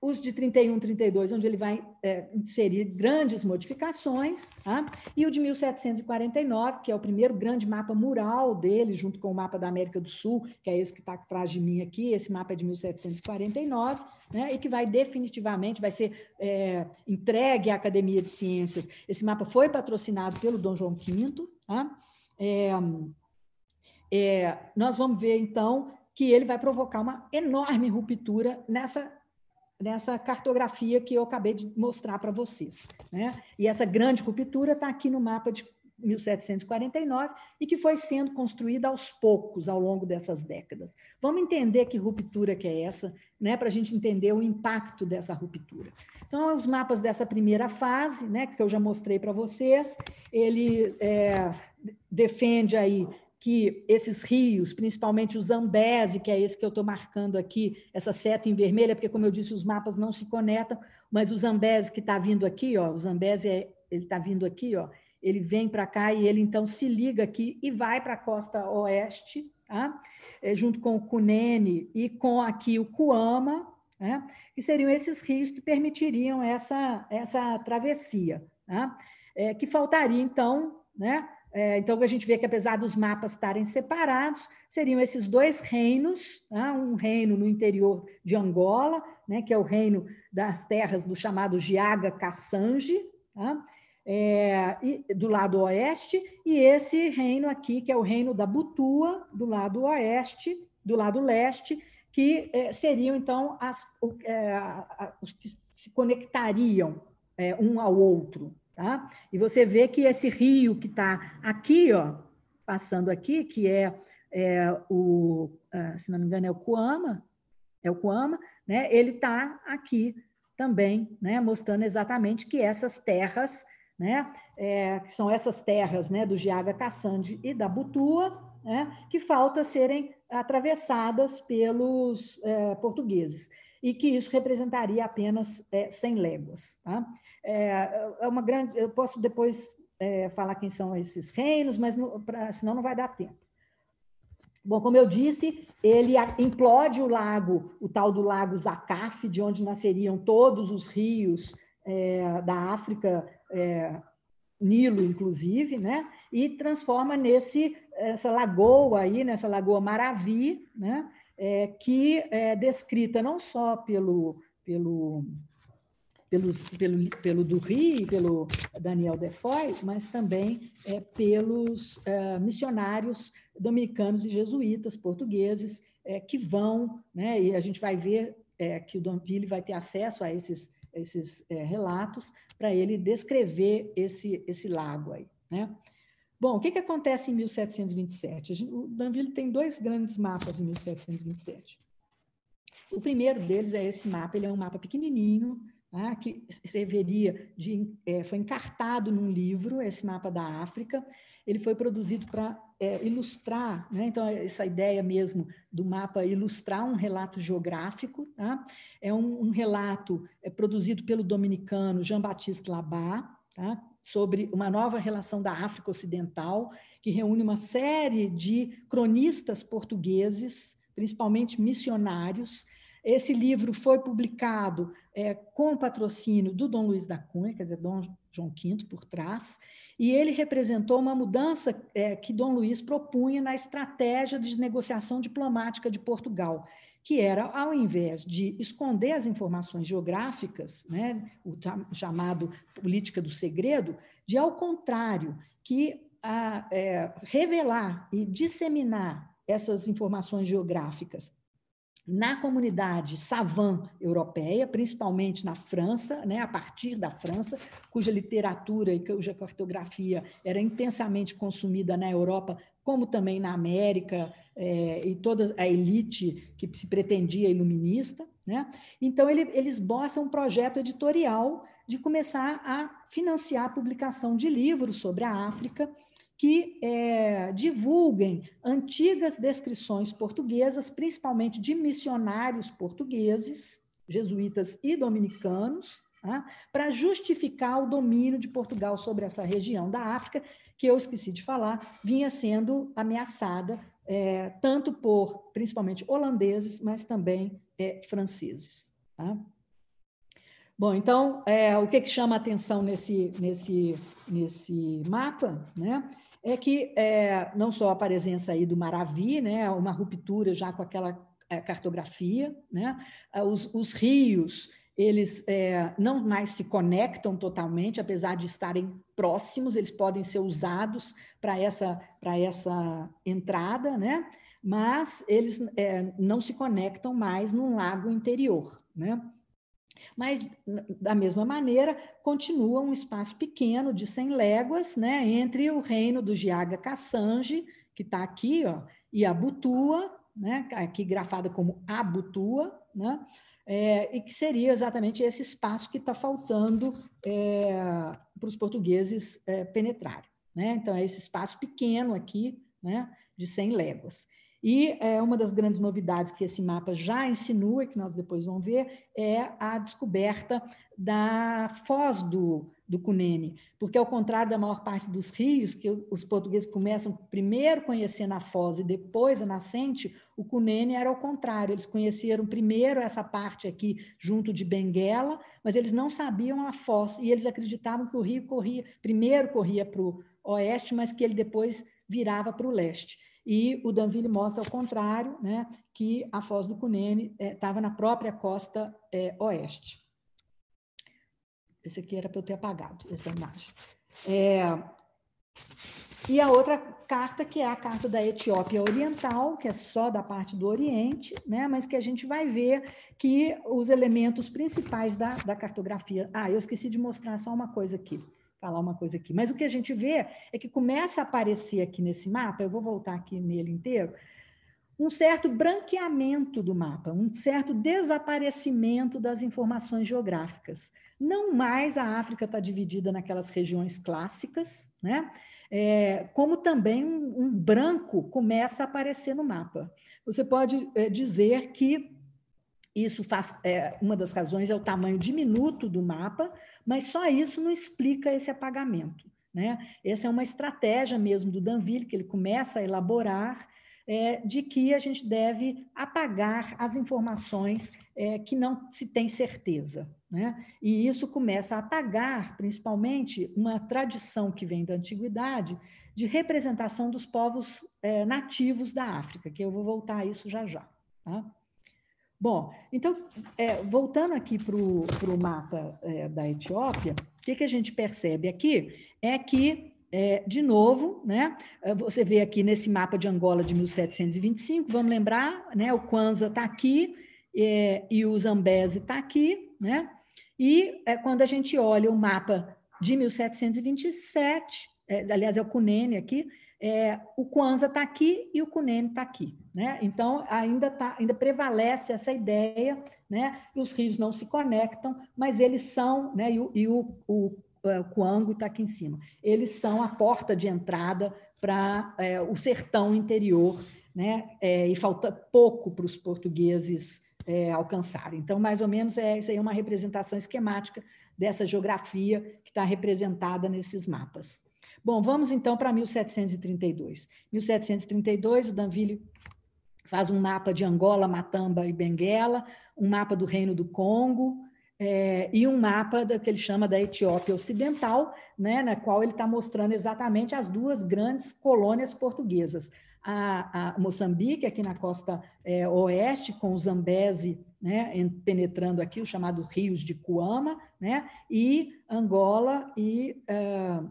os de 31, 32, onde ele vai é, inserir grandes modificações, tá? e o de 1749, que é o primeiro grande mapa mural dele, junto com o mapa da América do Sul, que é esse que está atrás de mim aqui, esse mapa é de 1749, né? e que vai definitivamente, vai ser é, entregue à Academia de Ciências. Esse mapa foi patrocinado pelo Dom João V, tá? É, é, nós vamos ver, então, que ele vai provocar uma enorme ruptura nessa nessa cartografia que eu acabei de mostrar para vocês. Né? E essa grande ruptura está aqui no mapa de 1749 e que foi sendo construída aos poucos ao longo dessas décadas. Vamos entender que ruptura que é essa, né, para a gente entender o impacto dessa ruptura. Então, os mapas dessa primeira fase, né, que eu já mostrei para vocês, ele é, defende aí que esses rios, principalmente o Zambese, que é esse que eu estou marcando aqui, essa seta em vermelha, é porque, como eu disse, os mapas não se conectam, mas o Zambese que está vindo aqui, ó, o Zambeze é, ele está vindo aqui, ó, ele vem para cá e ele então se liga aqui e vai para a costa oeste, tá? é, junto com o Cunene e com aqui o Cuama, né? que seriam esses rios que permitiriam essa, essa travessia, tá? é, que faltaria então né? É, então, a gente vê que, apesar dos mapas estarem separados, seriam esses dois reinos: né? um reino no interior de Angola, né? que é o reino das terras do chamado Giaga Kassange, tá? é, e, do lado oeste, e esse reino aqui, que é o reino da Butua, do lado oeste, do lado leste, que é, seriam, então, as, é, os que se conectariam é, um ao outro. Tá? E você vê que esse rio que está aqui, ó, passando aqui, que é, é o, ah, se não me engano, é o Cuama, é o Coama, né? Ele está aqui também, né? Mostrando exatamente que essas terras, né? É, são essas terras, né? Do Giaga Cassande e da Butua, né? Que falta serem atravessadas pelos é, portugueses e que isso representaria apenas é, eh, 100 léguas, tá? é, é uma grande. Eu posso depois é, falar quem são esses reinos, mas não, pra, senão não vai dar tempo. Bom, como eu disse, ele implode o lago, o tal do lago Zacaf, de onde nasceriam todos os rios é, da África, é, Nilo inclusive, né? E transforma nesse essa lagoa aí, nessa né? lagoa Maravi, né? É, que é descrita não só pelo pelo pelos, pelo, pelo e pelo Daniel Defoy, mas também é, pelos é, missionários dominicanos e jesuítas portugueses é, que vão, né, e a gente vai ver é, que o Danville vai ter acesso a esses, esses é, relatos para ele descrever esse, esse lago aí. Né? Bom, o que, que acontece em 1727? Gente, o Danville tem dois grandes mapas em 1727. O primeiro deles é esse mapa, ele é um mapa pequenininho, né, que serviria de, é, foi encartado num livro, esse mapa da África. Ele foi produzido para é, ilustrar, né? então essa ideia mesmo do mapa ilustrar um relato geográfico, tá? é um, um relato é, produzido pelo dominicano Jean-Baptiste Labat, tá? sobre uma nova relação da África Ocidental, que reúne uma série de cronistas portugueses, principalmente missionários, esse livro foi publicado é, com patrocínio do Dom Luiz da Cunha, quer dizer, Dom João V por trás, e ele representou uma mudança é, que Dom Luiz propunha na estratégia de negociação diplomática de Portugal, que era, ao invés de esconder as informações geográficas, né, o chamado política do segredo, de, ao contrário, que a, é, revelar e disseminar essas informações geográficas na comunidade savant europeia, principalmente na França, né, a partir da França, cuja literatura e cuja cartografia era intensamente consumida na Europa, como também na América, é, e toda a elite que se pretendia iluminista. Né? Então, ele, ele esboça um projeto editorial de começar a financiar a publicação de livros sobre a África que é, divulguem antigas descrições portuguesas, principalmente de missionários portugueses, jesuítas e dominicanos, tá? para justificar o domínio de Portugal sobre essa região da África, que eu esqueci de falar, vinha sendo ameaçada é, tanto por, principalmente, holandeses, mas também é, franceses. Tá? Bom, então, é, o que, que chama atenção nesse, nesse, nesse mapa? Né? é que é, não só a presença aí do Maravi, né, uma ruptura já com aquela é, cartografia, né, os, os rios eles é, não mais se conectam totalmente, apesar de estarem próximos, eles podem ser usados para essa, para essa entrada, né? mas eles é, não se conectam mais num lago interior. Né? Mas, da mesma maneira, continua um espaço pequeno de 100 léguas né, entre o reino do Giaga Kassanji, que está aqui, ó, e a Butua, né, aqui grafada como Abutua, né, é, e que seria exatamente esse espaço que está faltando é, para os portugueses é, penetrarem. Né? Então, é esse espaço pequeno aqui, né, de 100 léguas. E é, uma das grandes novidades que esse mapa já insinua, que nós depois vamos ver, é a descoberta da foz do, do Cunene, porque ao contrário da maior parte dos rios, que os portugueses começam primeiro conhecendo a foz e depois a nascente, o Cunene era o contrário, eles conheceram primeiro essa parte aqui junto de Benguela, mas eles não sabiam a foz, e eles acreditavam que o rio corria, primeiro corria para o oeste, mas que ele depois virava para o leste e o Danville mostra ao contrário, né, que a Foz do Cunene estava é, na própria costa é, oeste. Esse aqui era para eu ter apagado, essa imagem. É, e a outra carta, que é a carta da Etiópia Oriental, que é só da parte do Oriente, né? mas que a gente vai ver que os elementos principais da, da cartografia. Ah, eu esqueci de mostrar só uma coisa aqui falar uma coisa aqui. Mas o que a gente vê é que começa a aparecer aqui nesse mapa, eu vou voltar aqui nele inteiro, um certo branqueamento do mapa, um certo desaparecimento das informações geográficas. Não mais a África está dividida naquelas regiões clássicas, né? É, como também um, um, branco começa a aparecer no mapa. Você pode é, dizer que isso faz é, uma das razões é o tamanho diminuto do mapa, mas só isso não explica esse apagamento. Né? Essa é uma estratégia mesmo do Danville, que ele começa a elaborar, é, de que a gente deve apagar as informações é, que não se tem certeza. Né? E isso começa a apagar, principalmente, uma tradição que vem da antiguidade de representação dos povos é, nativos da África, que eu vou voltar a isso já já. Tá? Bom, então, é, voltando aqui para o mapa é, da Etiópia, o que, que, a gente percebe aqui é que, é, de novo, né, é, você vê aqui nesse mapa de Angola de 1725, vamos lembrar, né, o Kwanza está aqui é, e o Zambeze está aqui, né? E é, quando a gente olha o mapa de 1727, aliás, é o Cunene aqui, é, o Kwanzaa está aqui e o Kunene está aqui. Né? Então, ainda, tá, ainda prevalece essa ideia, né? e os rios não se conectam, mas eles são, né? e, o, e o, o, é, o Kuango está aqui em cima, eles são a porta de entrada para é, o sertão interior, né? É, e falta pouco para os portugueses é, alcançarem. Então, mais ou menos, é, isso aí é uma representação esquemática dessa geografia que está representada nesses mapas. Bom, vamos então para 1732. 1732, o Danville faz um mapa de Angola, Matamba e Benguela, um mapa do Reino do Congo é, e um mapa da, que ele chama da Etiópia Ocidental, né, na qual ele está mostrando exatamente as duas grandes colônias portuguesas. A, a Moçambique, aqui na costa é, oeste, com o Zambese né, penetrando aqui, o chamado Rios de Cuama, né, e Angola e uh,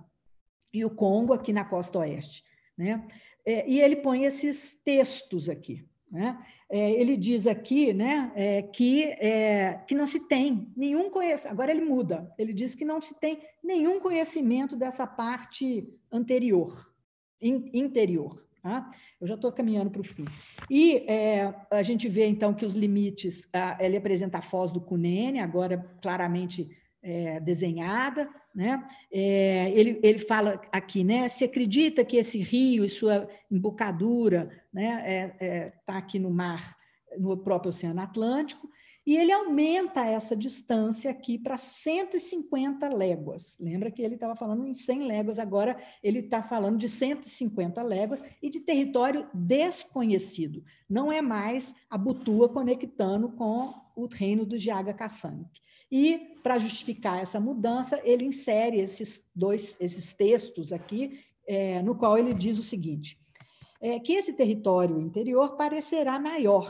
e o Congo aqui na costa oeste. Né? É, e ele põe esses textos aqui. Né? É, ele diz aqui né, é, que, é, que não se tem nenhum conhecimento. Agora ele muda, ele diz que não se tem nenhum conhecimento dessa parte anterior, in, interior. Tá? Eu já estou caminhando para o fim. E é, a gente vê então que os limites, a, ele apresenta a foz do Cunene, agora claramente é, desenhada, né? É, ele, ele fala aqui, né? Se acredita que esse rio e sua embocadura está né, é, é, tá aqui no mar, no próprio Oceano Atlântico, e ele aumenta essa distância aqui para 150 léguas. Lembra que ele estava falando em 100 léguas, agora ele está falando de 150 léguas e de território desconhecido. Não é mais a Butua conectando com o reino do Giaga Kassank. E para justificar essa mudança, ele insere esses dois esses textos aqui, é, no qual ele diz o seguinte: é, que esse território interior parecerá maior,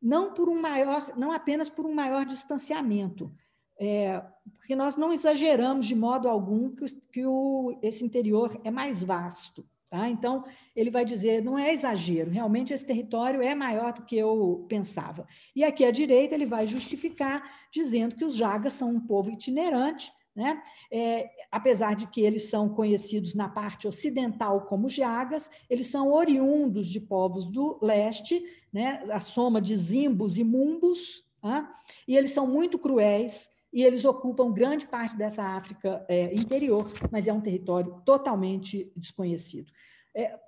não por um maior, não apenas por um maior distanciamento, é, porque nós não exageramos de modo algum que, que o, esse interior é mais vasto. Tá? Então, ele vai dizer: não é exagero, realmente esse território é maior do que eu pensava. E aqui à direita, ele vai justificar, dizendo que os Jagas são um povo itinerante, né? É, apesar de que eles são conhecidos na parte ocidental como Jagas, eles são oriundos de povos do leste, né? a soma de zimbos e mumbos, tá? e eles são muito cruéis, e eles ocupam grande parte dessa África é, interior, mas é um território totalmente desconhecido. É,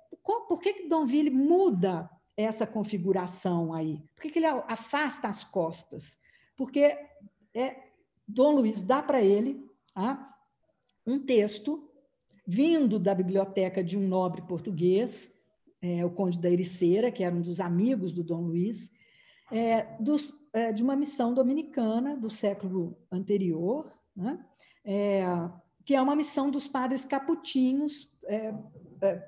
por que, que Donville muda essa configuração aí? Por que, que ele afasta as costas? Porque é, Dom Luiz dá para ele tá, um texto vindo da biblioteca de um nobre português, é, o Conde da Ericeira, que era um dos amigos do Dom Luiz, é, dos, é, de uma missão dominicana do século anterior, né? É, que é uma missão dos padres caputinhos é, é,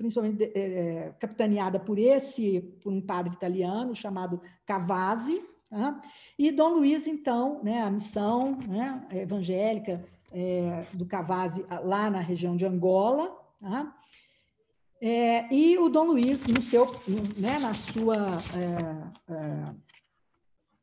principalmente é, capitaneada por esse, por um padre italiano chamado Cavazzi, né? e Dom Luiz, então, né, a missão né, evangélica é, do Cavazzi lá na região de Angola, é, e o Dom Luiz, no seu, né, na sua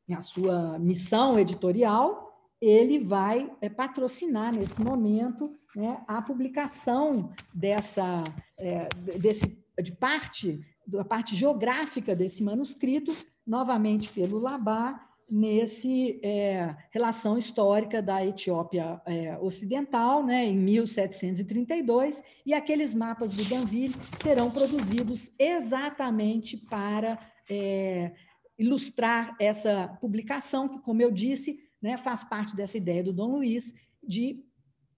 na sua missão editorial, ele vai patrocinar nesse momento né, a publicação dessa, é, desse, de parte, da parte geográfica desse manuscrito, novamente pelo Labar, nesse é, relação histórica da Etiópia é, Ocidental, né, em 1732, e aqueles mapas de Danville serão produzidos exatamente para é, ilustrar essa publicação que, como eu disse, né, faz parte dessa ideia do Dom Luiz de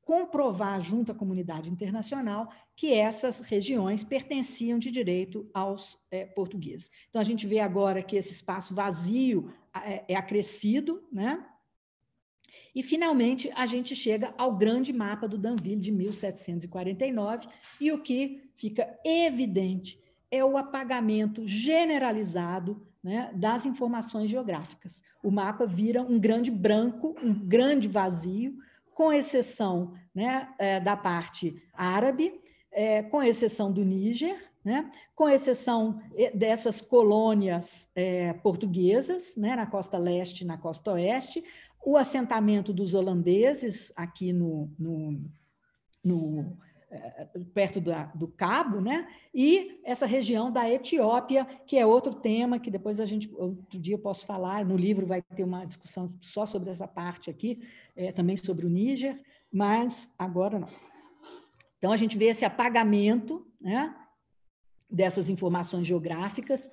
comprovar junto à comunidade internacional que essas regiões pertenciam de direito aos é, portugueses. Então, a gente vê agora que esse espaço vazio é, é acrescido, né? E, finalmente, a gente chega ao grande mapa do Danville de 1749, e o que fica evidente é o apagamento generalizado né, das informações geográficas. O mapa vira um grande branco, um grande vazio, com exceção né, é, da parte árabe, é, com exceção do Níger, né, com exceção é, dessas colônias portuguesas, né, na costa leste e na costa oeste, o assentamento dos holandeses aqui no, no, no eh, perto da, do Cabo, né? E essa região da Etiópia, que é outro tema que depois a gente outro dia eu posso falar. No livro vai ter uma discussão só sobre essa parte aqui, é, também sobre o Níger, mas agora não. Então a gente vê esse apagamento, né? Dessas informações geográficas,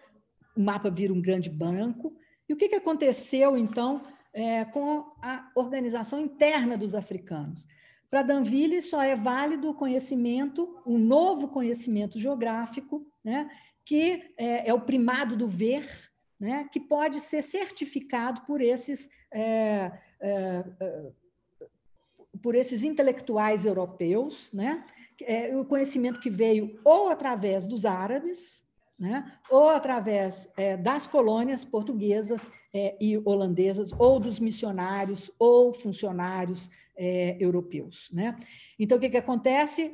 o mapa vira um grande banco. E o que, que aconteceu então é, com a organização interna dos africanos? Para Danville, só é válido o conhecimento, um novo conhecimento geográfico, né, que é, é o primado do ver, né, que pode ser certificado por esses, é, é, é por esses intelectuais europeus, né, é o conhecimento que veio ou através dos árabes, né? ou através é, das colônias portuguesas é, e holandesas, ou dos missionários ou funcionários é, europeus. Né? Então, o que, que acontece?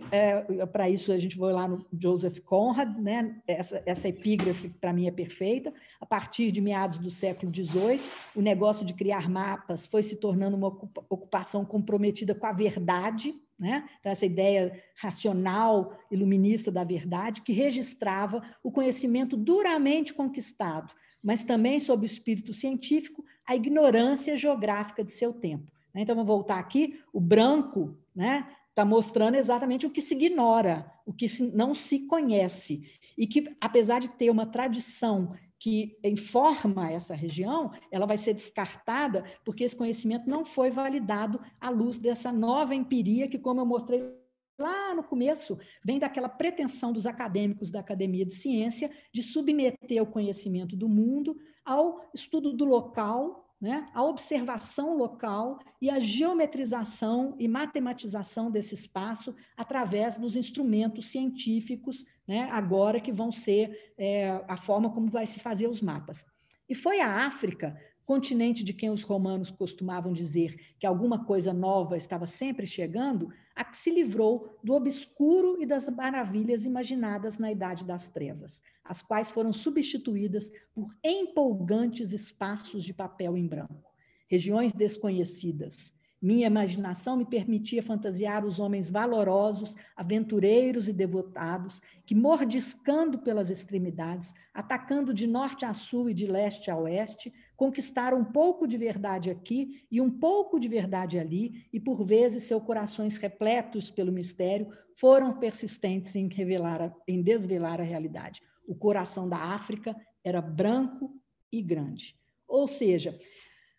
para isso, a gente vai lá no Joseph Conrad, né? essa, essa epígrafe, para mim, é perfeita. A partir de meados do século XVIII, o negócio de criar mapas foi se tornando uma ocupação comprometida com a verdade, né? Então, essa ideia racional, iluminista da verdade, que registrava o conhecimento duramente conquistado, mas também, sob o espírito científico, a ignorância geográfica de seu tempo. Né? Então, vamos voltar aqui: o branco está né, tá mostrando exatamente o que se ignora, o que não se conhece, e que, apesar de ter uma tradição que informa essa região, ela vai ser descartada porque esse conhecimento não foi validado à luz dessa nova empiria que, como eu mostrei lá no começo, vem daquela pretensão dos acadêmicos da academia de ciência de submeter o conhecimento do mundo ao estudo do local né? a observação local e a geometrização e matematização desse espaço através dos instrumentos científicos, né? agora que vão ser é, a forma como vai se fazer os mapas. E foi a África continente de quem os romanos costumavam dizer que alguma coisa nova estava sempre chegando, a que se livrou do obscuro e das maravilhas imaginadas na Idade das Trevas, as quais foram substituídas por empolgantes espaços de papel em branco, regiões desconhecidas. Minha imaginação me permitia fantasiar os homens valorosos, aventureiros e devotados, que, mordiscando pelas extremidades, atacando de norte a sul e de leste a oeste, conquistar um pouco de verdade aqui e um pouco de verdade ali, e por vezes seus corações repletos pelo mistério foram persistentes em, revelar, em desvelar a realidade. O coração da África era branco e grande. Ou seja,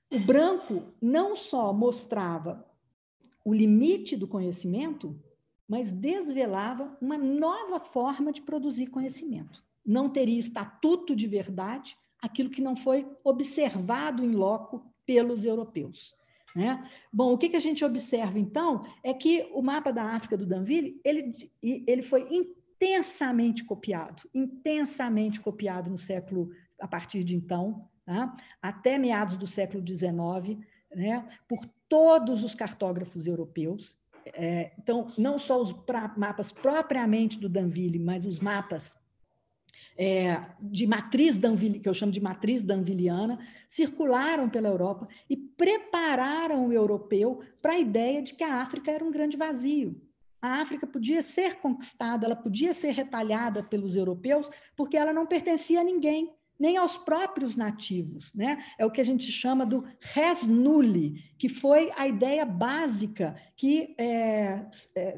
o branco não só mostrava o limite do conhecimento, mas desvelava uma nova forma de produzir conhecimento. Não teria estatuto de verdade, aquilo que não foi observado em loco pelos europeus. Né? Bom, o que, que a gente observa então é que o mapa da África do Danville ele, ele foi intensamente copiado, intensamente copiado no século a partir de então, tá? até meados do século XIX, né? por todos os cartógrafos europeus. É, então, não só os mapas propriamente do Danville, mas os mapas é, de matriz danvil, que eu chamo de matriz danviliana, circularam pela Europa e prepararam o europeu para a ideia de que a África era um grande vazio. A África podia ser conquistada, ela podia ser retalhada pelos europeus, porque ela não pertencia a ninguém, nem aos próprios nativos. Né? É o que a gente chama do res nulli, que foi a ideia básica que é, é,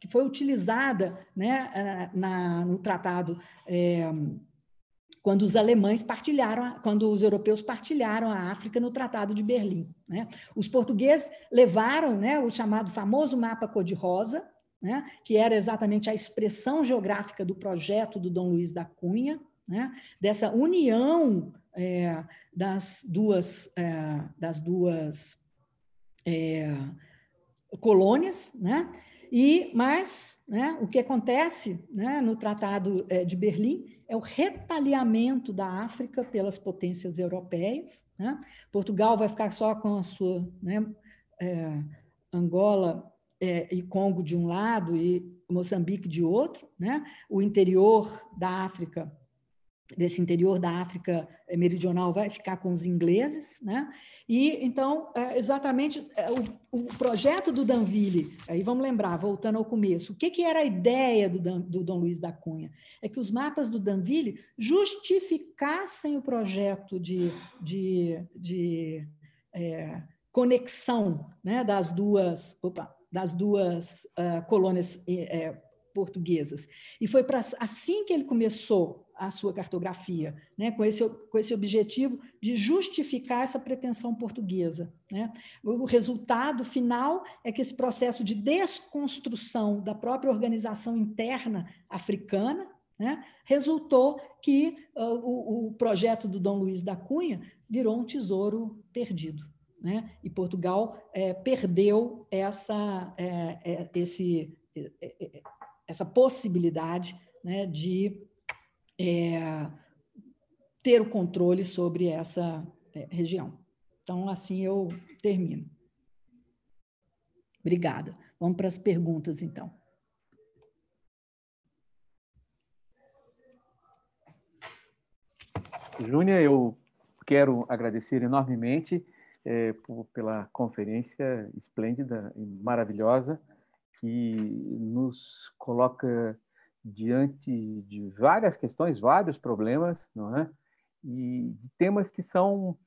que foi utilizada né, eh, na, no tratado é, quando os alemães partilharam, quando os europeus partilharam a África no Tratado de Berlim. Né? Os portugueses levaram né, o chamado famoso mapa cor-de-rosa, né, que era exatamente a expressão geográfica do projeto do Dom Luiz da Cunha, né, dessa união é, das duas, é, das duas é, colônias, né, e, mas né, o que acontece né, no Tratado eh, de Berlim é o retaliamento da África pelas potências europeias. Né? Portugal vai ficar só com a sua é, Angola é, e Congo de um lado e Moçambique de outro. Né. O interior da África desse interior da África eh, meridional vai ficar com os ingleses, né? E então é, exatamente é, o, o projeto do Danville, aí vamos lembrar, voltando ao começo, o que, que era a ideia do, Dan, do Dom Luiz da Cunha? É que os mapas do Danville justificassem o projeto de, de, de é, conexão, né, das duas, opa, das duas uh, colônias eh, eh, portuguesas. E foi assim que ele começou a sua cartografia, né? com, esse, com esse objetivo de justificar essa pretensão portuguesa. Né? O resultado final é que esse processo de desconstrução da própria organização interna africana né? resultou que uh, o, o projeto do Dom Luiz da Cunha virou um tesouro perdido. Né? E Portugal é, perdeu essa, é, é, esse, essa possibilidade né, de é, ter o controle sobre essa é, região. Então, assim eu termino. Obrigada. Vamos para as perguntas, então. Júnia, eu quero agradecer enormemente é, pela conferência esplêndida e maravilhosa que nos coloca diante de várias questões, vários problemas, não é? E de temas que são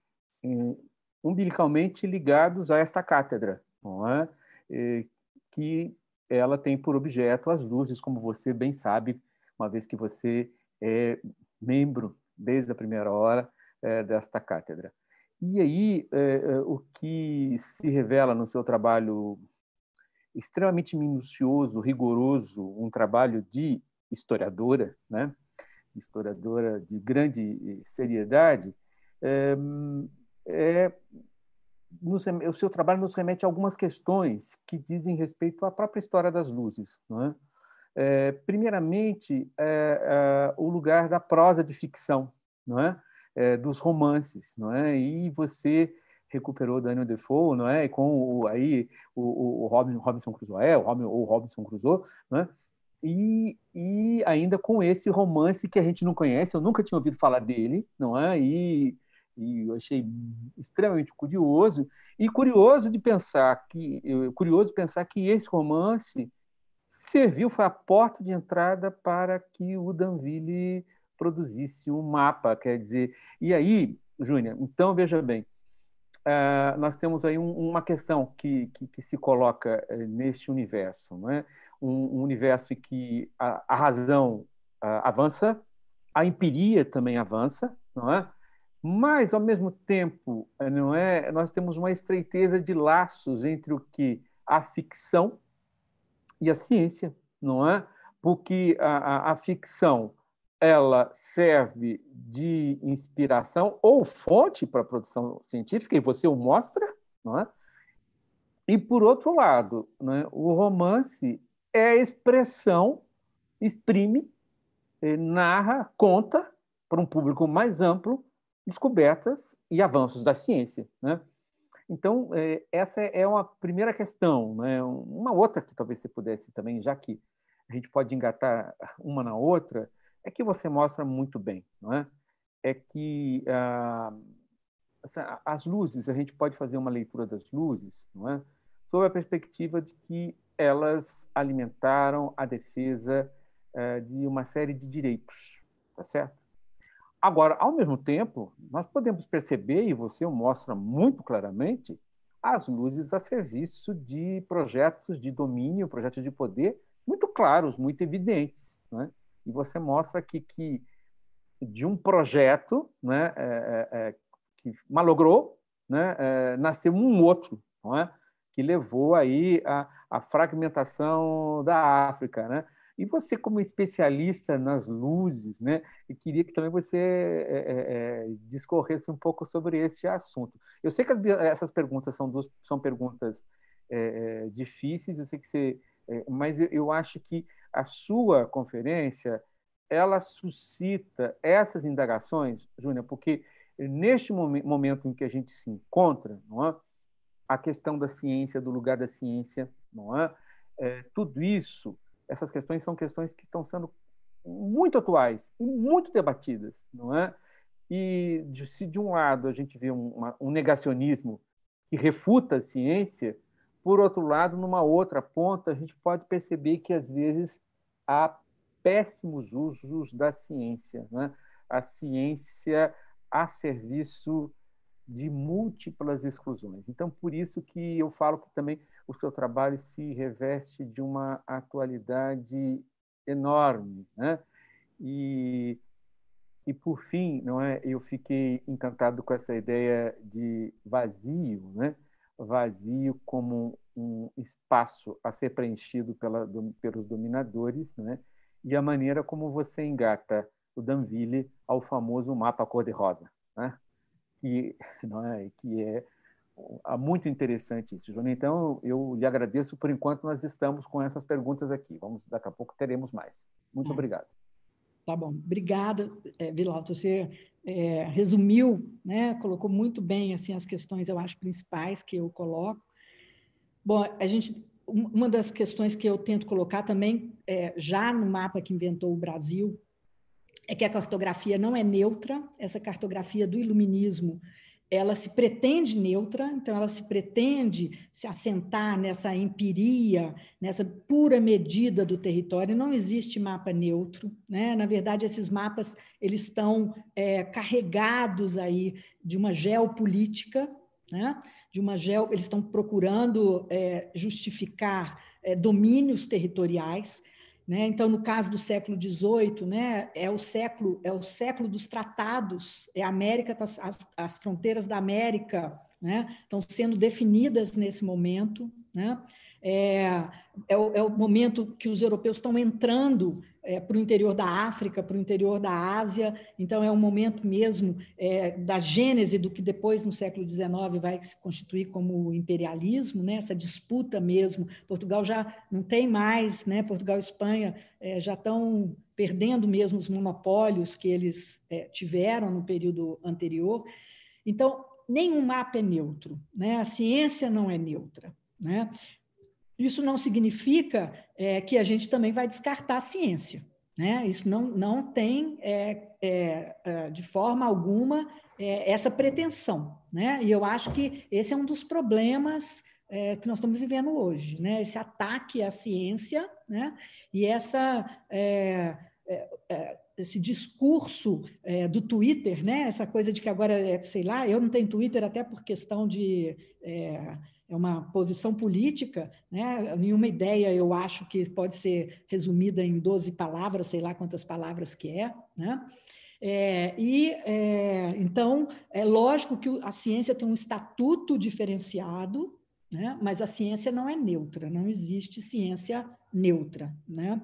eh, umbilicalmente ligados a esta cátedra, não é? Eh, que ela tem por objeto as luzes, como você bem sabe, uma vez que você é membro desde a primeira hora eh, desta cátedra. E aí, eh, eh, o que se revela no seu trabalho extremamente minucioso, rigoroso, um trabalho de historiadora, né? historiadora de grande eh, seriedade, eh, é, é, o seu trabalho nos remete a algumas questões que dizem respeito à própria história das luzes. É? É, primeiramente, é, é, o lugar da prosa de ficção, não é? é? dos romances, não é? e você recuperou Daniel Defoe, não é? E com o, aí o, o Robinson, Crusoe, é, o Robinson Crusoe, não é? E, e ainda com esse romance que a gente não conhece, eu nunca tinha ouvido falar dele, não é? E, e eu achei extremamente curioso e curioso de pensar que curioso pensar que esse romance serviu foi a porta de entrada para que o Danville produzisse um mapa, quer dizer. E aí, Júnior, então veja bem, ah, nós temos aí uma questão que, que, que se coloca eh, neste universo, não é? um, um universo em que a, a razão uh, avança, a empiria também avança, não é? Mas ao mesmo tempo, eh, não é? Nós temos uma estreiteza de laços entre o que a ficção e a ciência, não é? Porque a, a, a ficção ela serve de inspiração ou fonte para a produção científica e você o mostra, não é? E por outro lado, né, o romance é a expressão, exprime, eh, narra, conta para um público mais amplo descobertas e avanços da ciência. Né? Então, eh, essa é uma primeira questão. Né? Uma outra que talvez você pudesse também, já que a gente pode engatar uma na outra, é que você mostra muito bem, não é? É que ah, as luzes, a gente pode fazer uma leitura das luzes, não é? Sob a perspectiva de que elas alimentaram a defesa eh, de uma série de direitos, tá certo? Agora, ao mesmo tempo, nós podemos perceber, e você mostra muito claramente, as luzes a serviço de projetos de domínio, projetos de poder muito claros, muito evidentes. Né? E você mostra aqui que, de um projeto né, é, é, que malogrou, né, é, nasceu um outro, não é? que levou aí a, a fragmentação da África, né? E você, como especialista nas luzes, né, eu queria que também você é, é, é discorresse um pouco sobre esse assunto. Eu sei que as, essas perguntas são, duas, são perguntas é, é difíceis, eu sei que você, é, mas eu, eu, acho que a sua conferência ela suscita essas indagações, Júnior, porque neste momento em que a gente se encontra, não é? a questão da ciência, do lugar da ciência, não é? é? tudo isso, essas questões são questões que estão sendo muito atuais e muito debatidas, não é? E de, se de um lado a gente vê um, uma, um negacionismo que refuta a ciência, por outro lado, numa outra ponta, a gente pode perceber que às vezes há péssimos usos da ciência, né? A ciência a serviço de múltiplas exclusões. Então, por isso que eu falo que também o seu trabalho se reveste de uma atualidade enorme, né? E, e por fim, não é? Eu fiquei encantado com essa ideia de vazio, né? Vazio como um espaço a ser preenchido pela, pelos dominadores, né? E a maneira como você engata o Danville ao famoso mapa cor-de-rosa, né? que, não é, que é muito interessante isso, Júnior. Então, eu lhe agradeço por enquanto nós estamos com essas perguntas aqui. Vamos, daqui a pouco teremos mais. Muito é. obrigado. Tá bom. Obrigada, é, Vilauto. Você é, resumiu, né, colocou muito bem assim as questões, eu acho, principais que eu coloco. Bom, a gente uma das questões que eu tento colocar também, é, já no mapa que inventou o Brasil, é que a cartografia não é neutra, essa cartografia do iluminismo ela se pretende neutra, então ela se pretende se assentar nessa empiria, nessa pura medida do território. Não existe mapa neutro, né? Na verdade, esses mapas eles estão é, carregados aí de uma geopolítica, né? De uma geo, eles estão procurando é, justificar é, domínios territoriais né? Então, no caso do século XVIII, né, é o século é o século dos tratados, é a América, tá, as, as fronteiras da América né, estão sendo definidas nesse momento. Né? É, é, o, é, o, momento que os europeus estão entrando é, para o interior da África, para o interior da Ásia, então é um momento mesmo é, da gênese do que depois, no século XIX, vai se constituir como imperialismo, né? essa disputa mesmo. Portugal já não tem mais, né? Portugal e Espanha é, já estão perdendo mesmo os monopólios que eles é, tiveram no período anterior. Então, nenhum mapa é neutro, né? a ciência não é neutra. Né? Isso não significa é, que a gente também vai descartar a ciência. Né? Isso não, não tem, é, é, é de forma alguma, é, essa pretensão. Né? E eu acho que esse é um dos problemas é, que nós estamos vivendo hoje, né? esse ataque à ciência né? e essa, esse discurso do Twitter, né? essa coisa de que agora, sei lá, eu não tenho Twitter até por questão de é uma posição política, né? nenhuma ideia eu acho que pode ser resumida em 12 palavras, sei lá quantas palavras que é. Né? É, e é, então é lógico que a ciência tem um estatuto diferenciado, né? mas a ciência não é neutra, não existe ciência neutra. Né?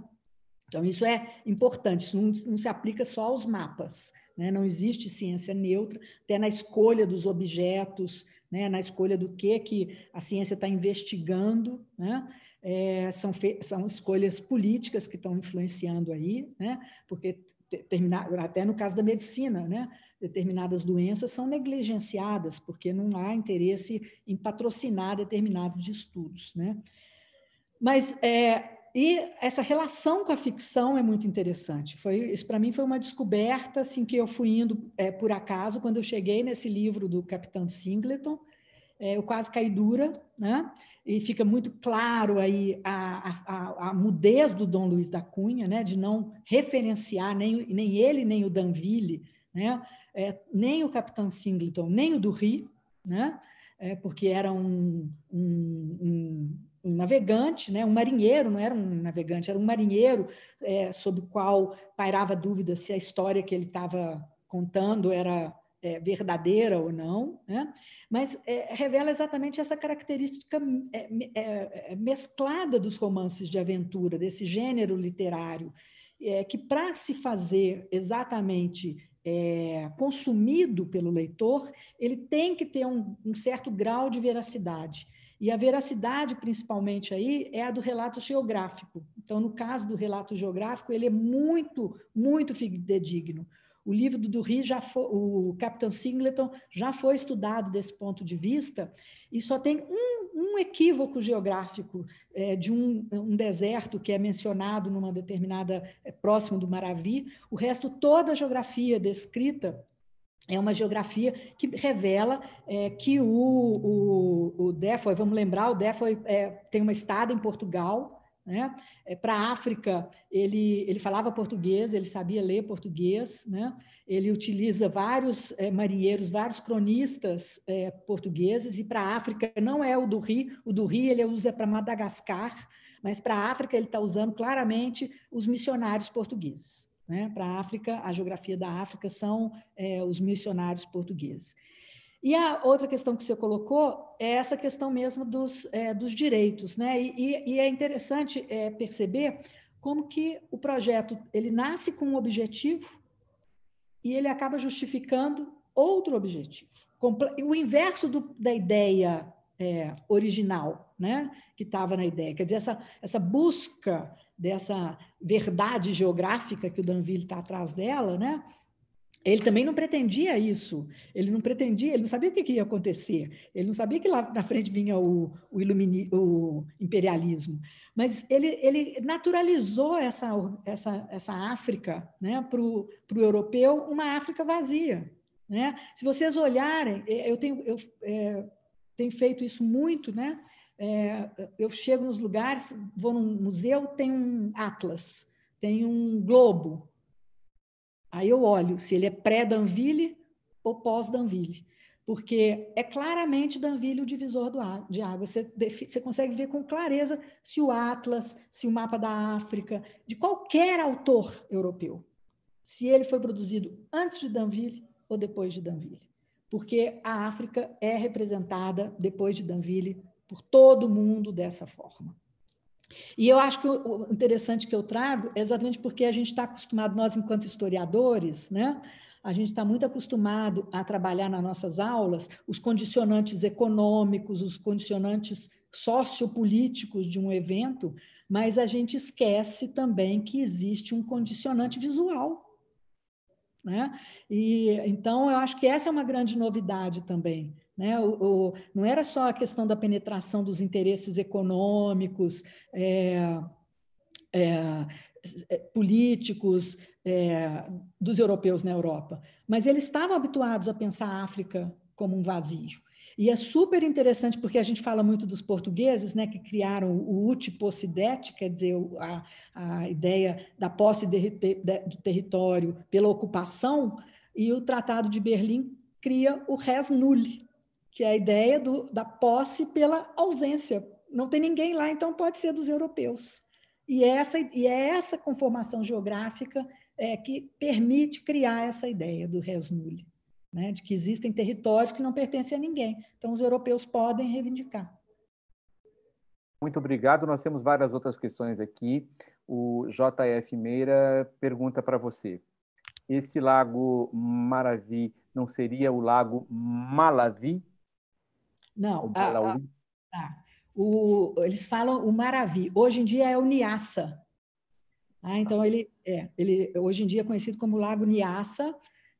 Então, isso é importante, isso não, não se aplica só aos mapas. Né? Não existe ciência neutra, até na escolha dos objetos, né? na escolha do que, que a ciência está investigando. Né? É, são, são escolhas políticas que estão influenciando aí, né? porque até no caso da medicina, né? determinadas doenças são negligenciadas, porque não há interesse em patrocinar determinados estudos. Né? Mas é, e essa relação com a ficção é muito interessante. Foi isso para mim foi uma descoberta assim que eu fui indo é, por acaso quando eu cheguei nesse livro do Capitão Singleton. É, eu quase caí dura, né? E fica muito claro aí a, a, a, mudez do Dom Luiz da Cunha, né? De não referenciar nem, nem ele nem o Danville, né? É, nem o Capitão Singleton, nem o do Ri, né? É, porque era um, um, um um navegante, né, um marinheiro, não era um navegante, era um marinheiro é, sobre o qual pairava dúvida se a história que ele estava contando era é, verdadeira ou não, né? mas é, revela exatamente essa característica é, é, é, mesclada dos romances de aventura, desse gênero literário, que para se fazer exatamente é, consumido pelo leitor, ele tem que ter um, um, certo grau de veracidade. E a veracidade, principalmente aí, é a do relato geográfico. Então, no caso do relato geográfico, ele é muito, muito fidedigno. O livro do Dury já foi, o Capitão Singleton já foi estudado desse ponto de vista e só tem um, um equívoco geográfico é, de um, um, deserto que é mencionado numa determinada é, próximo do Maravi. O resto toda a geografia descrita é uma geografia que revela é, que o, o, o vamos lembrar, o Defoe é, tem uma estada em Portugal, né? É, Para a África, ele, ele falava português, ele sabia ler português, né? ele utiliza vários é, marinheiros, vários cronistas é, portugueses, e para a África não é o do Rio, o do Rio ele usa para Madagascar, mas para a África ele está usando claramente os missionários portugueses. Né? Para a África, a geografia da África são é, os missionários portugueses. E a outra questão que você colocou é essa questão mesmo dos, é, dos direitos, né? E, e, e é interessante é, perceber como que o projeto ele nasce com um objetivo e ele acaba justificando outro objetivo, o inverso do, da ideia é, original, né? Que estava na ideia, quer dizer essa essa busca dessa verdade geográfica que o Danville está atrás dela, né? Ele também não pretendia isso. Ele não pretendia, ele não sabia o que, que ia acontecer. Ele não sabia que lá na frente vinha o, o, ilumini, o imperialismo. Mas ele, ele naturalizou essa, essa, essa África né, para o europeu, uma África vazia. Né? Se vocês olharem, é, eu tenho, eu, é, tenho feito isso muito, né? É, eu chego nos lugares, vou num museu, tem um atlas, tem um globo. Aí eu olho se ele é pré-Danville ou pós-Danville, porque é claramente Danville o divisor do de água. Você, você consegue ver com clareza se o atlas, se o mapa da África, de qualquer autor europeu, se ele foi produzido antes de Danville ou depois de Danville. Porque a África é representada, depois de Danville, por todo mundo dessa forma. E eu acho que o interessante que eu trago é exatamente porque a gente está acostumado, nós, enquanto historiadores, né? a gente está muito acostumado a trabalhar nas nossas aulas os condicionantes econômicos, os condicionantes sociopolíticos de um evento, mas a gente esquece também que existe um condicionante visual. Né? E então eu acho que essa é uma grande novidade também né? O, o, não era só a questão da penetração dos interesses econômicos, é, é, é políticos é, dos europeus na Europa, mas eles estavam habituados a pensar a África como um vazio. E é super interessante porque a gente fala muito dos portugueses, né, que criaram o utipocidete, quer dizer, a, a ideia da posse de, de, do território pela ocupação, e o Tratado de Berlim cria o res nulli que é a ideia do, da posse pela ausência. Não tem ninguém lá, então pode ser dos europeus. E, essa, e é essa conformação geográfica é, que permite criar essa ideia do res nulli, né? de que existem territórios que não pertencem a ninguém. Então, os europeus podem reivindicar. Muito obrigado. Nós temos várias outras questões aqui. O JF Meira pergunta para você: esse lago Maravi não seria o lago Malavi? Não, a, a, tá. o, eles falam o Maravi. Hoje em dia é o Niassa. Ah, tá. então, ele, é, ele hoje em dia é conhecido como Lago Niassa.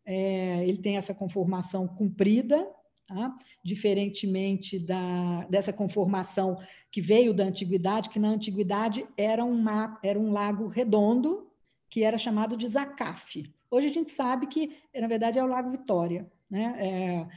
É, ele tem essa conformação comprida, tá? diferentemente da, dessa conformação que veio da antiguidade, que na antiguidade era, era um lago redondo, que era chamado de Zacaf. Hoje a gente sabe que, na verdade, é o Lago Vitória. Né? É,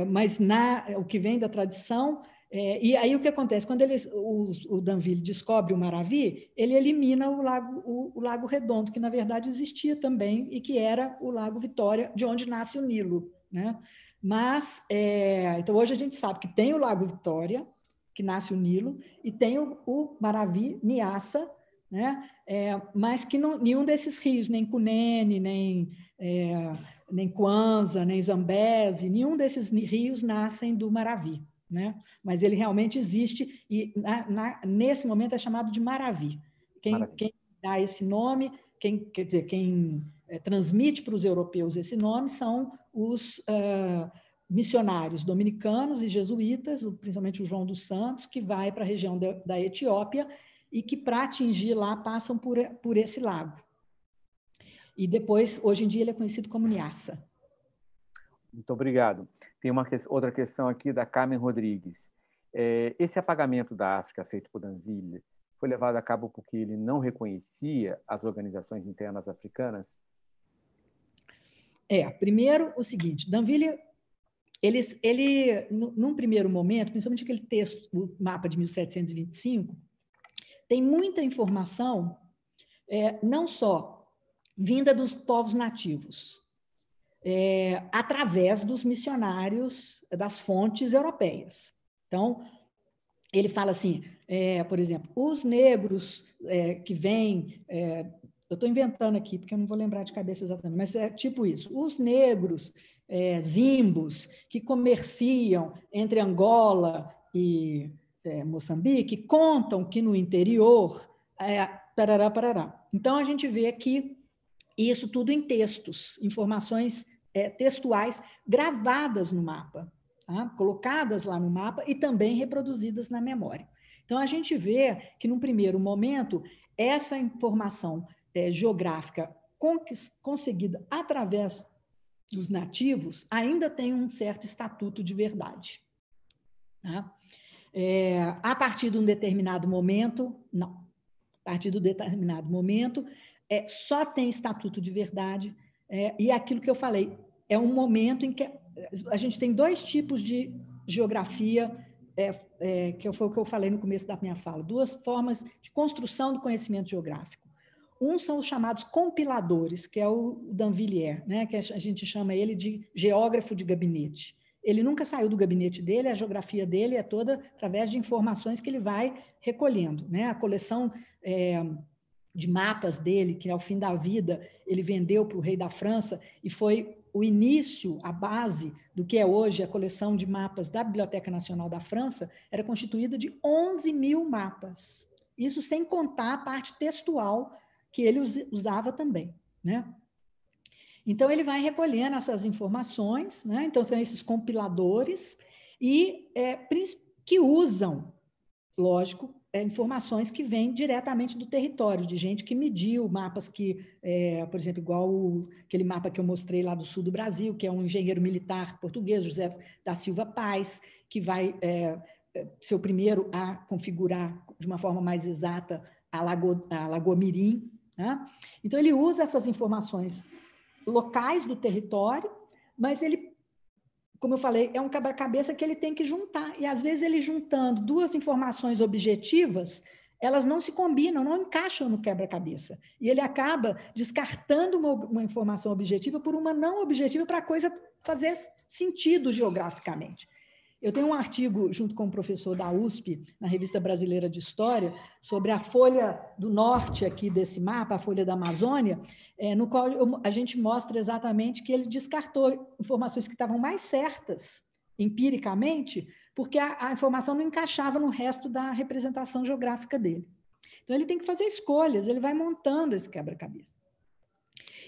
é, mas na, o que vem da tradição. É, e aí o que acontece? Quando ele, o, o Danville descobre o Maravi, ele elimina o lago, o, o lago Redondo, que na verdade existia também e que era o Lago Vitória, de onde nasce o Nilo. Né? Mas, é, então hoje a gente sabe que tem o Lago Vitória, que nasce o Nilo, e tem o, o Maravi, Niassa, né? É, mas que não, nenhum desses rios, nem Cunene, nem é, nem Kwanza, nem Zambesi, nenhum desses rios nascem do Maravi, né? mas ele realmente existe e na, na, nesse momento é chamado de Maravi. Quem, Maravi. quem dá esse nome, quem, quer dizer, quem é, transmite para os europeus esse nome são os uh, missionários dominicanos e jesuítas, principalmente o João dos Santos, que vai para a região da, da Etiópia e que, para atingir lá, passam por, por esse lago. E depois, hoje em dia, ele é conhecido como Niassa. Muito obrigado. Tem uma outra questão aqui da Carmen Rodrigues. É, esse apagamento da África feito por Danville foi levado a cabo porque ele não reconhecia as organizações internas africanas? É, primeiro o seguinte, Danville, ele, ele num primeiro momento, principalmente aquele texto, o mapa de 1725, tem muita informação, é, não só vinda dos povos nativos, é, através dos missionários das fontes europeias. Então, ele fala assim, é, por exemplo, os negros é, que vêm, é, eu estou inventando aqui porque eu não vou lembrar de cabeça exatamente, mas é tipo isso: os negros é, zimbos que comerciam entre Angola e é, Moçambique contam que no interior é, parará, parará. Então a gente vê aqui e isso tudo em textos, informações é, textuais gravadas no mapa, tá? colocadas lá no mapa e também reproduzidas na memória. Então, a gente vê que, num primeiro momento, essa informação é, geográfica conseguida através dos nativos ainda tem um certo estatuto de verdade. Tá? É, a partir de um determinado momento, não. A partir de um determinado momento, é, só tem estatuto de verdade. É, e é aquilo que eu falei, é um momento em que a gente tem dois tipos de geografia, é, é que foi o que eu falei no começo da minha fala, duas formas de construção do conhecimento geográfico. Um são os chamados compiladores, que é o Dan Villiers, né, que a gente chama ele de geógrafo de gabinete. Ele nunca saiu do gabinete dele, a geografia dele é toda através de informações que ele vai recolhendo. Né? A coleção é, de mapas dele, que ao é fim da vida ele vendeu para o rei da França, e foi o início, a base do que é hoje a coleção de mapas da Biblioteca Nacional da França, era constituída de 11 mil mapas. Isso sem contar a parte textual que ele usava também. Né? Então, ele vai recolhendo essas informações, né? então, são esses compiladores, e é, que usam, lógico, é, informações que vêm diretamente do território, de gente que mediu mapas que, é, por exemplo, igual o, aquele mapa que eu mostrei lá do sul do Brasil, que é um engenheiro militar português, José da Silva Paz, que vai é, é ser o primeiro a configurar de uma forma mais exata a Lagoa, Mirim. Né? Então, ele usa essas informações locais do território, mas ele como eu falei, é um quebra-cabeça que ele tem que juntar. E às vezes ele juntando duas informações objetivas, elas não se combinam, não encaixam no quebra-cabeça. E ele acaba descartando uma, uma, informação objetiva por uma não objetiva para a coisa fazer sentido geograficamente. Eu tenho um artigo junto com um professor da USP, na Revista Brasileira de História, sobre a folha do norte aqui desse mapa, a folha da Amazônia, é, no qual eu, a gente mostra exatamente que ele descartou informações que estavam mais certas, empiricamente, porque a, a informação não encaixava no resto da representação geográfica dele. Então, ele tem que fazer escolhas, ele vai montando esse quebra-cabeça.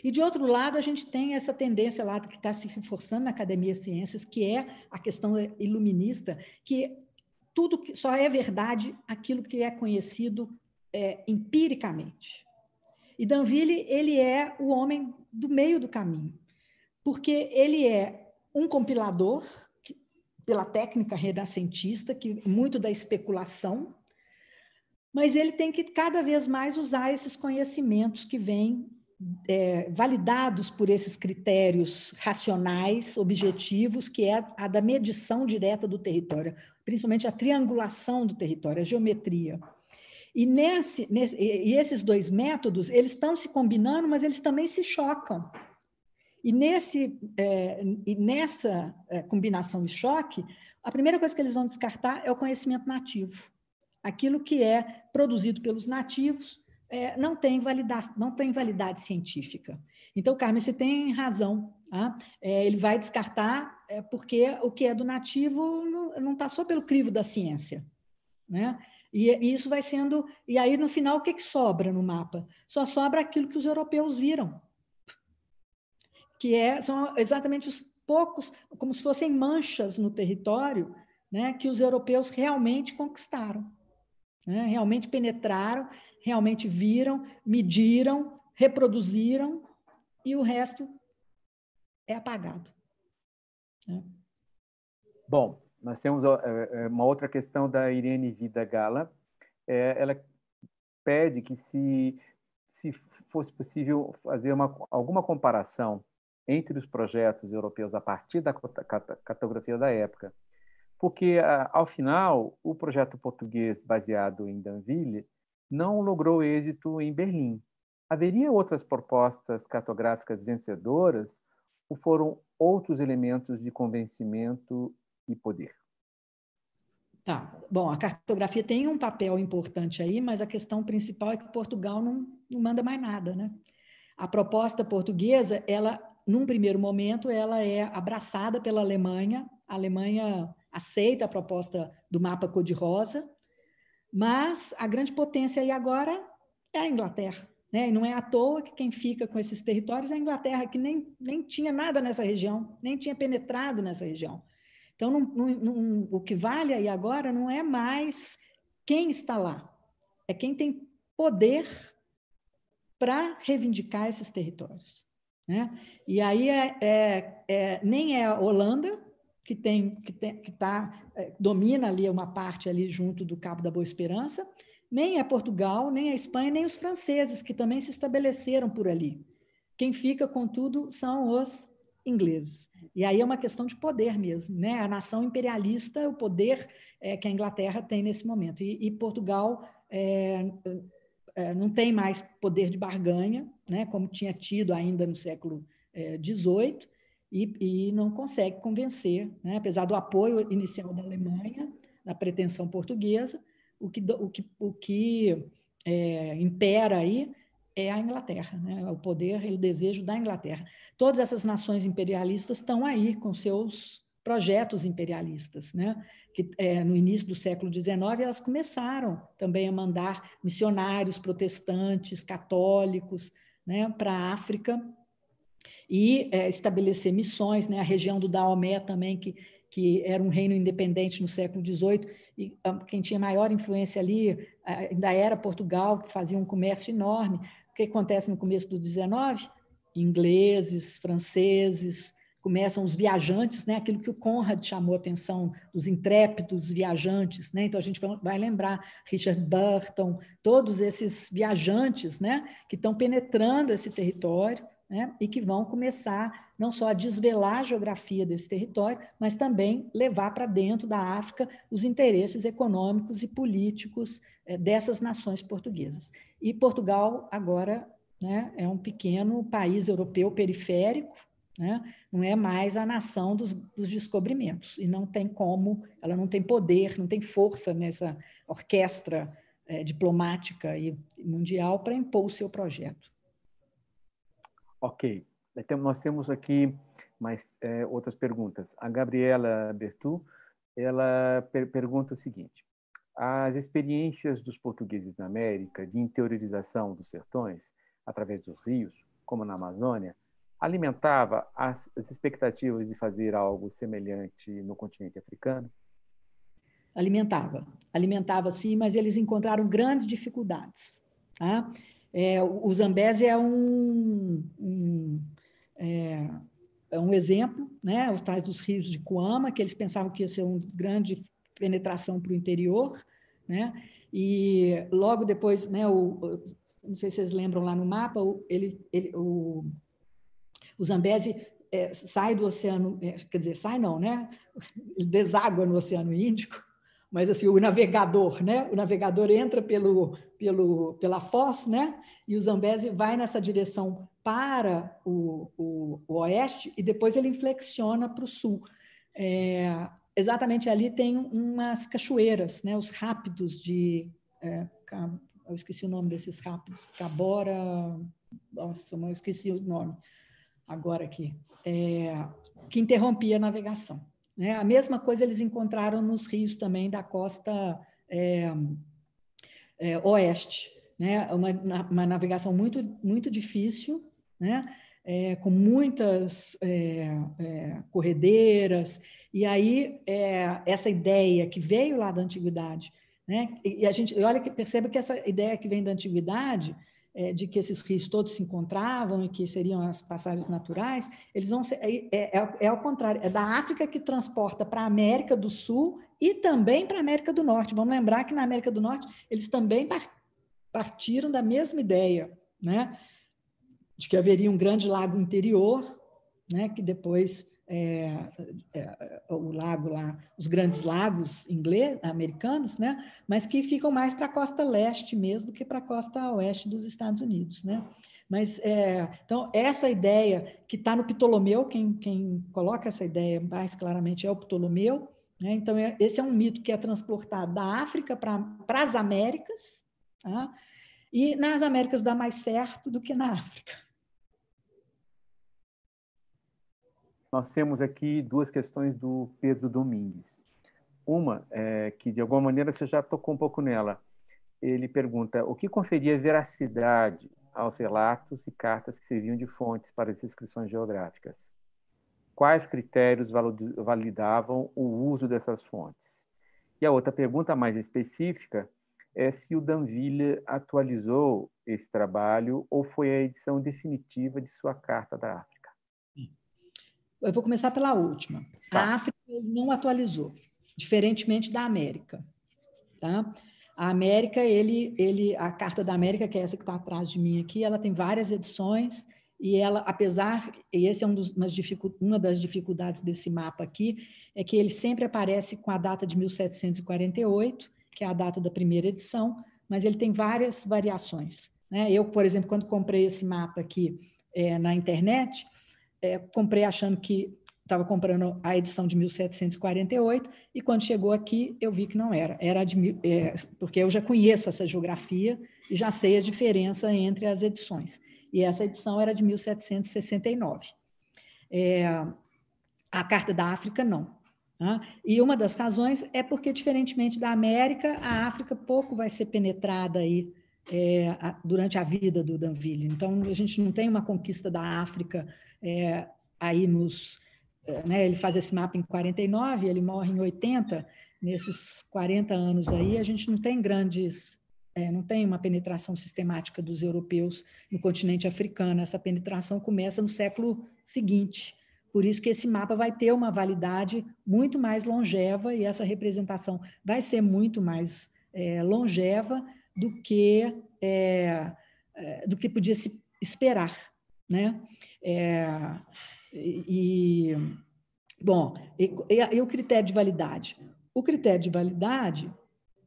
E, de outro lado, a gente tem essa tendência lá que está se reforçando na academia ciências, que é a questão iluminista, que tudo que só é verdade aquilo que é conhecido é, empiricamente. E Danville, ele é o homem do meio do caminho, porque ele é um compilador que, pela técnica renascentista, que muito da especulação, mas ele tem que cada vez mais usar esses conhecimentos que vêm é, validados por esses critérios racionais, objetivos, que é a da medição direta do território, principalmente a triangulação do território, a geometria. E, nesse, nesse, e esses dois métodos, eles estão se combinando, mas eles também se chocam. E, nesse, é, e nessa é, combinação e choque, a primeira coisa que eles vão descartar é o conhecimento nativo. Aquilo que é produzido pelos nativos é, não, tem validade, não tem validade científica. Então, Carmen, você tem razão. Tá? É, ele vai descartar é, porque o que é do nativo não está só pelo crivo da ciência. Né? E, e, isso vai sendo. E aí, no final, o que, é que sobra no mapa? Só sobra aquilo que os europeus viram, que é, são exatamente os poucos, como se fossem manchas no território, né, que os europeus realmente conquistaram, né, realmente penetraram realmente viram, mediram, reproduziram e o resto é apagado. Né? Bom, nós temos é, é, uma outra questão da Irene Vida Gala. É, ela pede que se, se fosse possível fazer uma, alguma comparação entre os projetos europeus a partir da cartografia da época, porque, ah, ao final, o projeto português baseado em Danville não logrou êxito em Berlim. Haveria outras propostas cartográficas vencedoras ou foram outros elementos de convencimento e poder? Tá. Bom, a cartografia tem um papel importante aí, mas a questão principal é que Portugal não, não manda mais nada, né? A proposta portuguesa, ela, num primeiro momento, ela é abraçada pela Alemanha. A Alemanha aceita a proposta do mapa cor-de-rosa, mas a grande potência aí agora é a Inglaterra. Né? E não é à toa que quem fica com esses territórios é a Inglaterra, que nem, nem tinha nada nessa região, nem tinha penetrado nessa região. Então, não, não, não, o que vale aí agora não é mais quem está lá, é quem tem poder para reivindicar esses territórios. Né? E aí é, é, é, nem é a Holanda, que tem que, tem, que tá, eh, domina ali uma parte ali junto do Cabo da Boa Esperança, nem é Portugal, nem a é Espanha, nem os franceses, que também se estabeleceram por ali. Quem fica, contudo, são os ingleses. E aí é uma questão de poder mesmo, né? A nação imperialista, o poder é, que a Inglaterra tem nesse momento. E, e Portugal é, não tem mais poder de barganha, né? Como tinha tido ainda no século XVIII e, e não consegue convencer, né? apesar do apoio inicial da Alemanha, da pretensão portuguesa, o que, o que, o que é, impera aí é a Inglaterra, né? o poder e o desejo da Inglaterra. Todas essas nações imperialistas estão aí com seus projetos imperialistas, né? que é, no início do século XIX elas começaram também a mandar missionários protestantes, católicos, né? para a África e é, estabelecer missões, né? a região do Daomé também, que, que era um reino independente no século XVIII, e ah, quem tinha maior influência ali ah, ainda era Portugal, que fazia um comércio enorme. O que acontece no começo do XIX? Ingleses, franceses, começam os viajantes, né? aquilo que o Conrad chamou a atenção, os intrépidos viajantes. Né? Então, a gente vai lembrar Richard Burton, todos esses viajantes né? que estão penetrando esse território, né? e que vão começar não só a desvelar a geografia desse território, mas também levar para dentro da África os interesses econômicos e políticos eh, dessas nações portuguesas. E Portugal agora né, é um pequeno país europeu periférico, né? não é mais a nação dos, dos, descobrimentos e não tem como, ela não tem poder, não tem força nessa orquestra eh, diplomática e mundial para impor o seu projeto. Ok. Então, nós temos aqui mais é, outras perguntas. A Gabriela Bertu, ela per pergunta o seguinte. As experiências dos portugueses na América de interiorização dos sertões, através dos rios, como na Amazônia, alimentava as, as expectativas de fazer algo semelhante no continente africano? Alimentava, alimentava sim, mas eles encontraram grandes dificuldades. Tá? É, o Zambese é um, um é, é, um exemplo, né? os tais dos rios de Coama, que eles pensavam que ia ser uma grande penetração para o interior, né? e logo depois, né, o, não sei se vocês lembram lá no mapa, o, ele, ele, o, o Zambese é, sai do Oceano, é, quer dizer, sai não, né? Ele deságua no Oceano Índico, mas assim, o navegador, né? O navegador entra pelo pelo, pela Foz, né? E o Zambese vai nessa direção para o, o, o oeste e depois ele inflexiona para o sul. É, exatamente ali tem umas cachoeiras, né? Os rápidos de é, eu esqueci o nome desses rápidos, Cabora, nossa, eu esqueci o nome agora aqui, é, que interrompia a navegação. Né? A mesma coisa eles encontraram nos rios também da costa é, é, oeste, né? É uma, uma, navegação muito, muito difícil, né? É, com muitas é, é, corredeiras, e aí essa ideia que veio lá da antiguidade, né? E a gente olha que perceba que essa ideia que vem da antiguidade, é, de que esses rios todos se encontravam e que seriam as passagens naturais, eles vão ser, é, é, é ao contrário, é da África que transporta para a América do Sul e também para a América do Norte. Vamos lembrar que na América do Norte eles também partiram da mesma ideia, né? de que haveria um grande lago interior, né? que depois é, é, é, o lago lá, os grandes lagos inglês, americanos, né? mas que ficam mais para a costa leste mesmo que para a costa oeste dos Estados Unidos. Né? Mas, é, então, essa ideia que está no Ptolomeu, quem, quem coloca essa ideia mais claramente é o Ptolomeu, né? então é, esse é um mito que é transportado da África para as Américas, tá? e nas Américas dá mais certo do que na África. nós temos aqui duas questões do Pedro Domingues. Uma, é, que de alguma maneira você já tocou um pouco nela. Ele pergunta: o que conferia veracidade aos relatos e cartas que serviam de fontes para as inscrições geográficas? Quais critérios validavam o uso dessas fontes? E a outra pergunta mais específica é se o Danville atualizou esse trabalho ou foi a edição definitiva de sua Carta da África. Eu vou começar pela última. Tá. A África não atualizou, diferentemente da América. Tá? A América, ele, ele, a Carta da América, que é essa que está atrás de mim aqui, ela tem várias edições e ela, apesar, e esse é um dos, uma das dificuldades desse mapa aqui, é que ele sempre aparece com a data de 1748, que é a data da primeira edição, mas ele tem várias variações. Né? Eu, por exemplo, quando comprei esse mapa aqui é, na internet, é, comprei achando que estava comprando a edição de 1748 e quando chegou aqui eu vi que não era, era de, é, porque eu já conheço essa geografia e já sei a diferença entre as edições. E essa edição era de 1769. É, a Carta da África não. Né? E uma das razões é porque, diferentemente da América, a África pouco vai ser penetrada aí é, durante a vida do Danville. Então, a gente não tem uma conquista da África é, aí nos. É, né, ele faz esse mapa em 49, ele morre em 80. Nesses 40 anos aí, a gente não tem grandes. É, não tem uma penetração sistemática dos europeus no continente africano. Essa penetração começa no século seguinte. Por isso que esse mapa vai ter uma validade muito mais longeva e essa representação vai ser muito mais é, longeva do que é, é do que podia se esperar né? É, e, bom, e, e, e o critério de validade? O critério de validade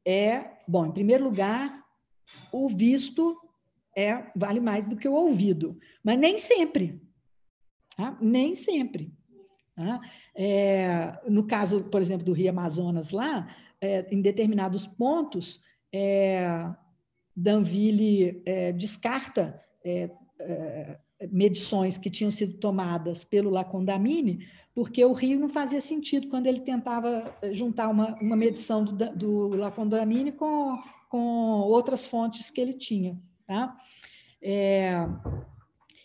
é, bom, em primeiro lugar, o visto é vale mais do que o ouvido, mas nem sempre, tá? nem sempre. Tá? É, no caso, por exemplo, do Rio Amazonas lá, é, em determinados pontos, é, Danville é, descarta é, é, medições que tinham sido tomadas pelo Lacondamine, porque o Rio não fazia sentido quando ele tentava eh, juntar uma, uma medição do, do Lacondamine com, com outras fontes que ele tinha. Tá? É,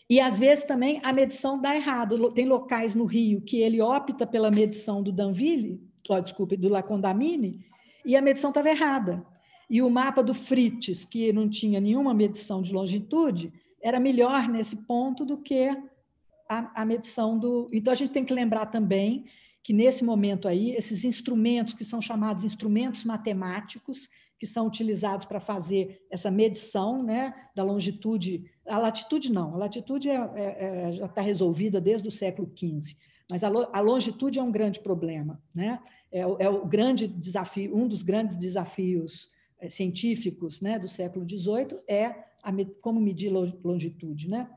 e às vezes também a medição dá errado. Tem locais no Rio que ele opta pela medição do Danville, oh, desculpe, do Lacondamine, e a medição estava errada. E o mapa do Frites, que não tinha nenhuma medição de longitude, era melhor nesse ponto do que a, a medição do. Então, a gente tem que lembrar também que, nesse momento aí, esses instrumentos que são chamados instrumentos matemáticos, que são utilizados para fazer essa medição né, da longitude. A latitude não, a latitude é, é, é, já está resolvida desde o século XV, mas a, lo, a, longitude é um grande problema, né? é, o é grande desafio, um dos grandes desafios eh, científicos né, do século XVIII é a, como medir longitude. Né?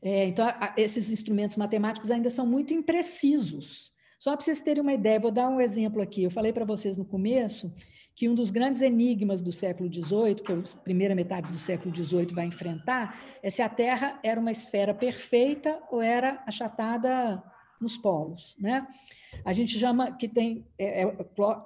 É, então, a, esses instrumentos matemáticos ainda são muito imprecisos. Só para vocês terem uma ideia, vou dar um exemplo aqui. Eu falei para vocês no começo que um dos grandes enigmas do século XVIII, que a é primeira metade do século XVIII vai enfrentar, é se a Terra era uma esfera perfeita ou era achatada nos polos. Né? A gente chama que tem, é, é,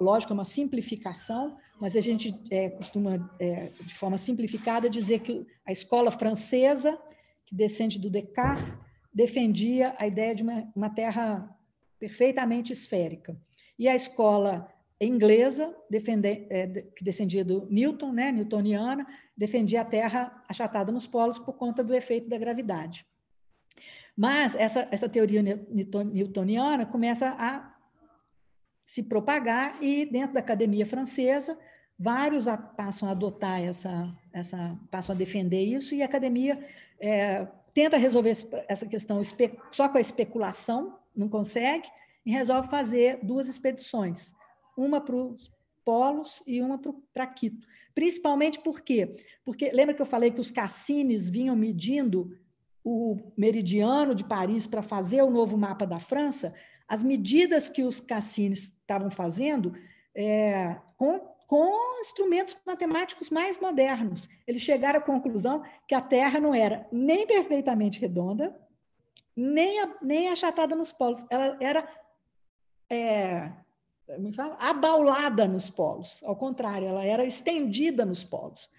lógico, é uma simplificação, mas a gente é, costuma, é, de forma simplificada, dizer que a escola francesa, que descende do Descartes, defendia a ideia de uma, uma terra perfeitamente esférica. E a escola inglesa, defende, é, que descendia do Newton, né, newtoniana, defendia a Terra achatada nos polos por conta do efeito da gravidade. Mas essa, essa teoria newtoniana começa a se propagar e dentro da academia francesa vários a, passam a adotar essa, essa passam a defender isso e a academia é, tenta resolver essa questão só com a especulação, não consegue e resolve fazer duas expedições, uma para os polos e uma para Quito. Principalmente por quê? Porque lembra que eu falei que os cassines vinham medindo o meridiano de Paris para fazer o novo mapa da França, as medidas que os Cassines estavam fazendo é, com, com instrumentos matemáticos mais modernos. Eles chegaram à conclusão que a Terra não era nem perfeitamente redonda, nem, a, nem achatada nos polos, ela era é, me é fala, abaulada nos polos, ao contrário, ela era estendida nos polos,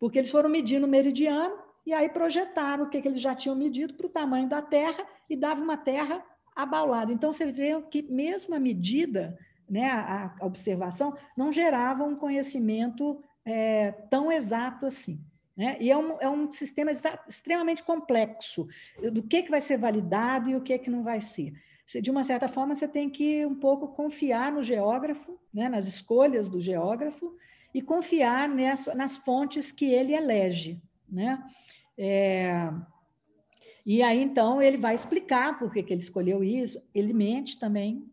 porque eles foram medindo o meridiano e aí projetaram o que, que eles já tinham medido para o tamanho da terra e dava uma terra abaulada. Então, você vê que mesmo a medida, né, a, a observação, não gerava um conhecimento é, tão exato assim. Né? E é um, é um sistema extremamente complexo do que, que vai ser validado e o que, que não vai ser. De uma certa forma, você tem que um pouco confiar no geógrafo, né, nas escolhas do geógrafo, e confiar nessa, nas fontes que ele elege. Né? É... E aí, então, ele vai explicar por que, que ele escolheu isso. Ele mente também.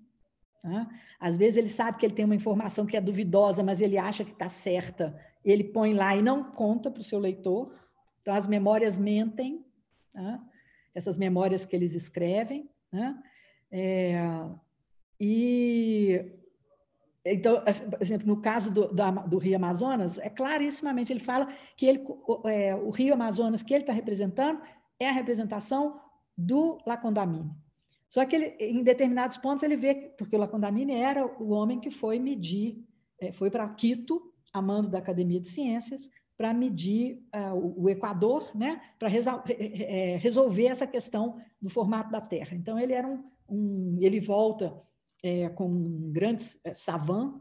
Né? Às vezes, ele sabe que ele tem uma informação que é duvidosa, mas ele acha que está certa. Ele põe lá e não conta para o seu leitor. Então, as memórias mentem, né? essas memórias que eles escrevem. Né? É... E então, por exemplo, no caso do, do, do, Rio Amazonas, é clarissimamente ele fala que ele, o, é, o Rio Amazonas que ele está representando é a representação do Lacondamine. Só que ele, em determinados pontos ele vê, porque o Lacondamine era o homem que foi medir, é, foi para Quito, a mando da Academia de Ciências, para medir é, o, o Equador, né, para resol é, resolver essa questão do formato da Terra. Então ele era um, um ele volta é, com um grande é, savant,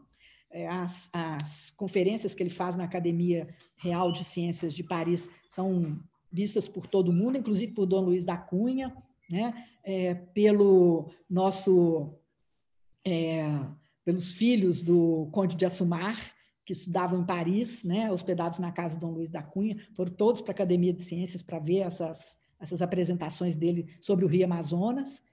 é, as, as, conferências que ele faz na Academia Real de Ciências de Paris são vistas por todo mundo, inclusive por Dom Luiz da Cunha, né? É, pelo nosso, é, pelos filhos do Conde de Assumar, que estudavam em Paris, né? hospedados na casa do Dom Luiz da Cunha, foram todos para a Academia de Ciências para ver essas, essas apresentações dele sobre o Rio Amazonas.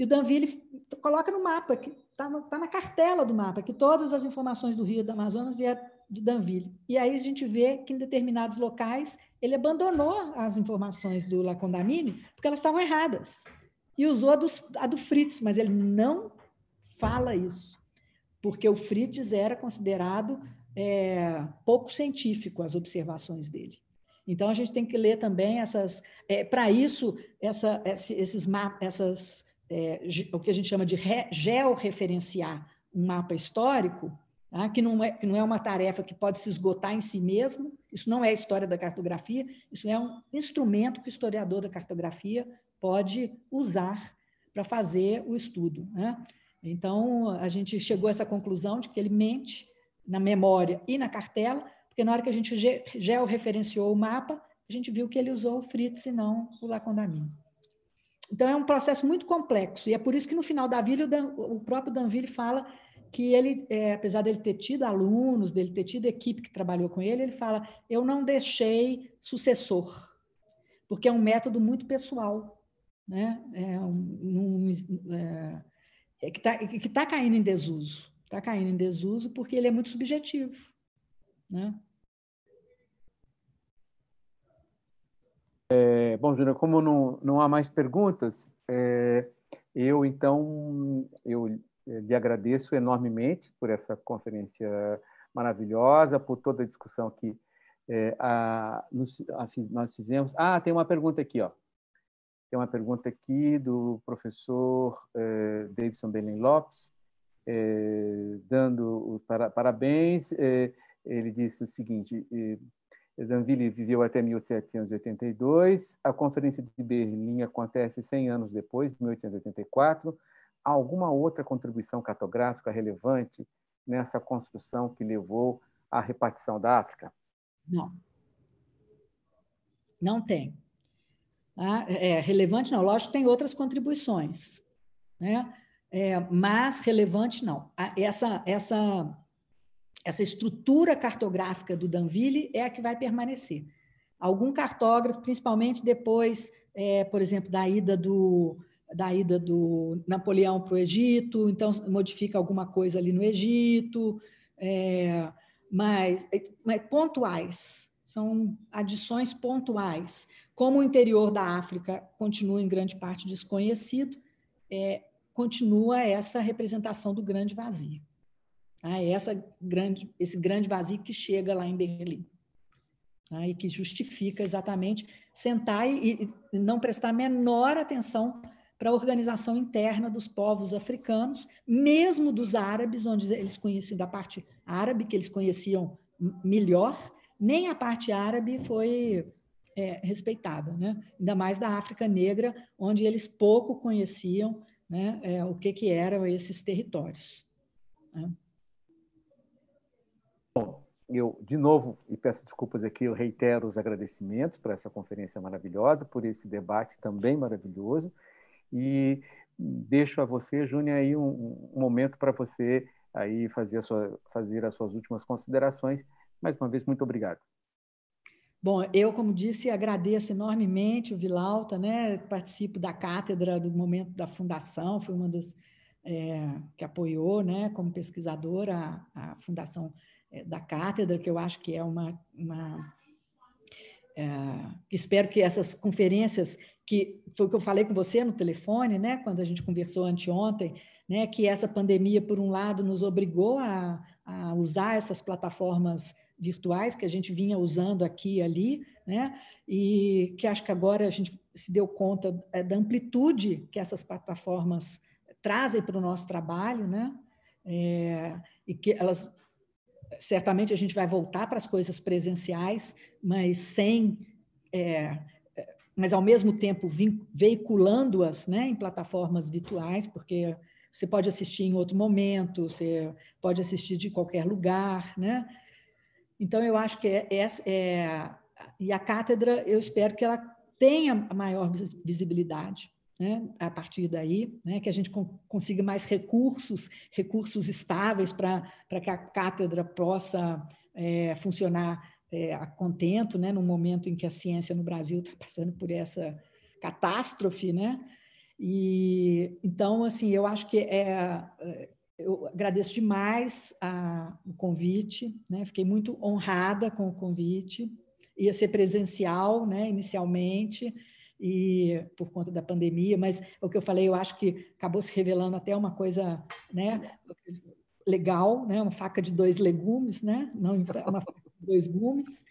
E o Danville coloca no mapa, que está tá na cartela do mapa, que todas as informações do Rio do Amazonas vieram de Danville. E aí a gente vê que em determinados locais ele abandonou as informações do Lacondamine porque elas estavam erradas. E usou a, dos, a do Fritz, mas ele não fala isso, porque o Fritz era considerado é, pouco científico as observações dele. Então a gente tem que ler também essas, é, para isso essa, esses, esses mapas, essas é, o que a gente chama de re, georreferenciar um mapa histórico, tá? que, não é, que não é uma tarefa que pode se esgotar em si mesmo, isso não é a história da cartografia, isso é um instrumento que o historiador da cartografia pode usar para fazer o estudo. Né? Então, a gente chegou a essa conclusão de que ele mente na memória e na cartela, porque na hora que a gente georreferenciou o mapa, a gente viu que ele usou o Fritz e não o Lacandamin. Então é um processo muito complexo e é por isso que no final da vida o, Dan, o próprio Danville fala que ele, é, apesar dele ter tido alunos, dele ter tido equipe que trabalhou com ele, ele fala: eu não deixei sucessor, porque é um método muito pessoal, né? É um, um, é, é, que está tá caindo em desuso, está caindo em desuso porque ele é muito subjetivo, né? É, bom, Júnior, como não, não há mais perguntas, é, eu então eu é, lhe agradeço enormemente por essa conferência maravilhosa, por toda a discussão que é, a, nos, a, nós fizemos. Ah, tem uma pergunta aqui, ó. Tem uma pergunta aqui do professor eh, Davidson Belém Lopes, é, dando para, parabéns. ele disse o seguinte: Danville viveu até 1782. A Conferência de Berlim acontece 100 anos depois, 1884. Há alguma outra contribuição cartográfica relevante nessa construção que levou à repartição da África? Não. Não tem. Ah, é, relevante não, lógico, tem outras contribuições, né? É, mas relevante não. Essa, essa essa estrutura cartográfica do Danville é a que vai permanecer. Algum cartógrafo, principalmente depois, é, por exemplo, da ida do, da ida do Napoleão para o Egito, então modifica alguma coisa ali no Egito, é, mas, mas, pontuais, são adições pontuais. Como o interior da África continua em grande parte desconhecido, é, continua essa representação do grande vazio. Ah, é essa grande, esse grande vazio que chega lá em Berlim. Ah, e que justifica exatamente sentar e, e não prestar menor atenção para a organização interna dos povos africanos, mesmo dos árabes, onde eles conheciam da parte árabe, que eles conheciam melhor, nem a parte árabe foi é, respeitada, né? ainda mais da África Negra, onde eles pouco conheciam né, é, o que, que eram esses territórios. Né? eu, de novo, e peço desculpas aqui, eu reitero os agradecimentos para essa conferência maravilhosa, por esse debate também maravilhoso. E deixo a você, Júnior, aí um, um momento para você aí fazer, a sua, fazer as suas últimas considerações. Mais uma vez, muito obrigado. Bom, eu, como disse, agradeço enormemente o Vilauta, né? participo da cátedra do momento da fundação, fui uma das é, que apoiou, né, como pesquisadora, a, a Fundação é, da cátedra, que eu acho que é uma. uma é, espero que essas conferências, que foi o que eu falei com você no telefone, né, quando a gente conversou anteontem, né, que essa pandemia, por um lado, nos obrigou a, a usar essas plataformas virtuais que a gente vinha usando aqui e ali, né? E que acho que agora a gente se deu conta é, da amplitude que essas plataformas trazem para o nosso trabalho, né? É, e que elas certamente a gente vai voltar para as coisas presenciais, mas sem. É, é mas ao mesmo tempo veiculando-as né, em plataformas virtuais, porque você pode assistir em outro momento, você pode assistir de qualquer lugar, né? Então eu acho que é, é, é e a cátedra eu espero que ela tenha maior visibilidade né, a partir daí, né, que a gente consiga mais recursos, recursos estáveis para que a cátedra possa é, funcionar é, a contento, né, num momento em que a ciência no Brasil está passando por essa catástrofe, né? E então, assim, eu acho que é, é, eu agradeço demais a, o convite, né? Fiquei muito honrada com o convite. Ia ser presencial, né? Inicialmente, e por conta da pandemia, mas o que eu falei, eu acho que acabou se revelando até uma coisa, né, legal, né, uma faca de dois legumes, né, não é uma faca de dois gumes.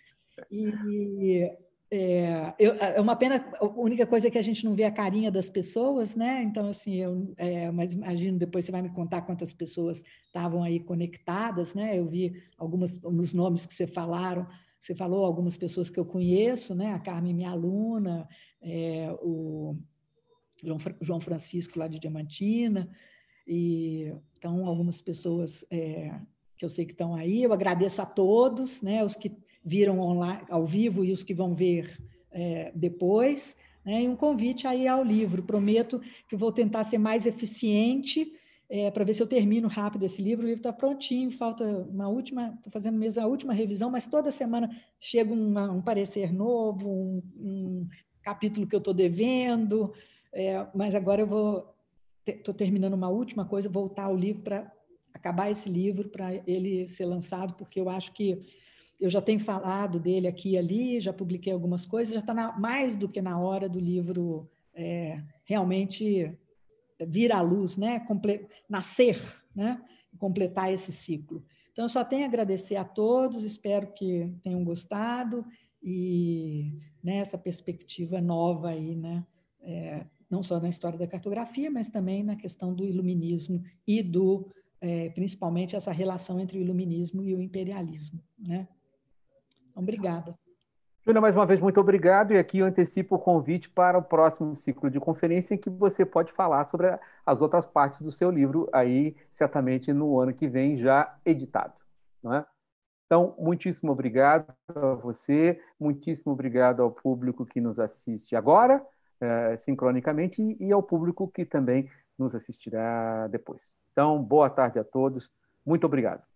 E é, eu, é uma pena, a única coisa é que a gente não vê a carinha das pessoas, né? Então, assim, eu, é, mas imagino, depois você vai me contar quantas pessoas estavam aí conectadas, né? Eu vi algumas, alguns nomes que você falaram, você falou algumas pessoas que eu conheço, né? A Carmen, minha aluna, é, o João Francisco lá de Diamantina, e então algumas pessoas é, que eu sei que estão aí. Eu agradeço a todos, né, os que viram online, ao vivo e os que vão ver é, depois. Né, e um convite aí ao livro. Prometo que vou tentar ser mais eficiente é, para ver se eu termino rápido esse livro. O livro está prontinho, falta uma última, estou fazendo mesmo a última revisão, mas toda semana chega um, um parecer novo, um, um capítulo que eu estou devendo, é, mas agora eu vou estou terminando uma última coisa, voltar ao livro para acabar esse livro para ele ser lançado, porque eu acho que eu já tenho falado dele aqui e ali, já publiquei algumas coisas, já está mais do que na hora do livro é, realmente vir à luz, né? Comple nascer, né? completar esse ciclo. Então, eu só tenho a agradecer a todos, espero que tenham gostado e né, essa perspectiva nova aí, né, é, não só na história da cartografia, mas também na questão do iluminismo e do, é, principalmente, essa relação entre o iluminismo e o imperialismo. Né? Então, obrigada. Júlia, mais uma vez, muito obrigado. E aqui eu antecipo o convite para o próximo ciclo de conferência, em que você pode falar sobre as outras partes do seu livro, aí certamente no ano que vem já editado. Não é? Então, muitíssimo obrigado a você, muitíssimo obrigado ao público que nos assiste agora, eh, sincronicamente, e ao público que também nos assistirá depois. Então, boa tarde a todos, muito obrigado.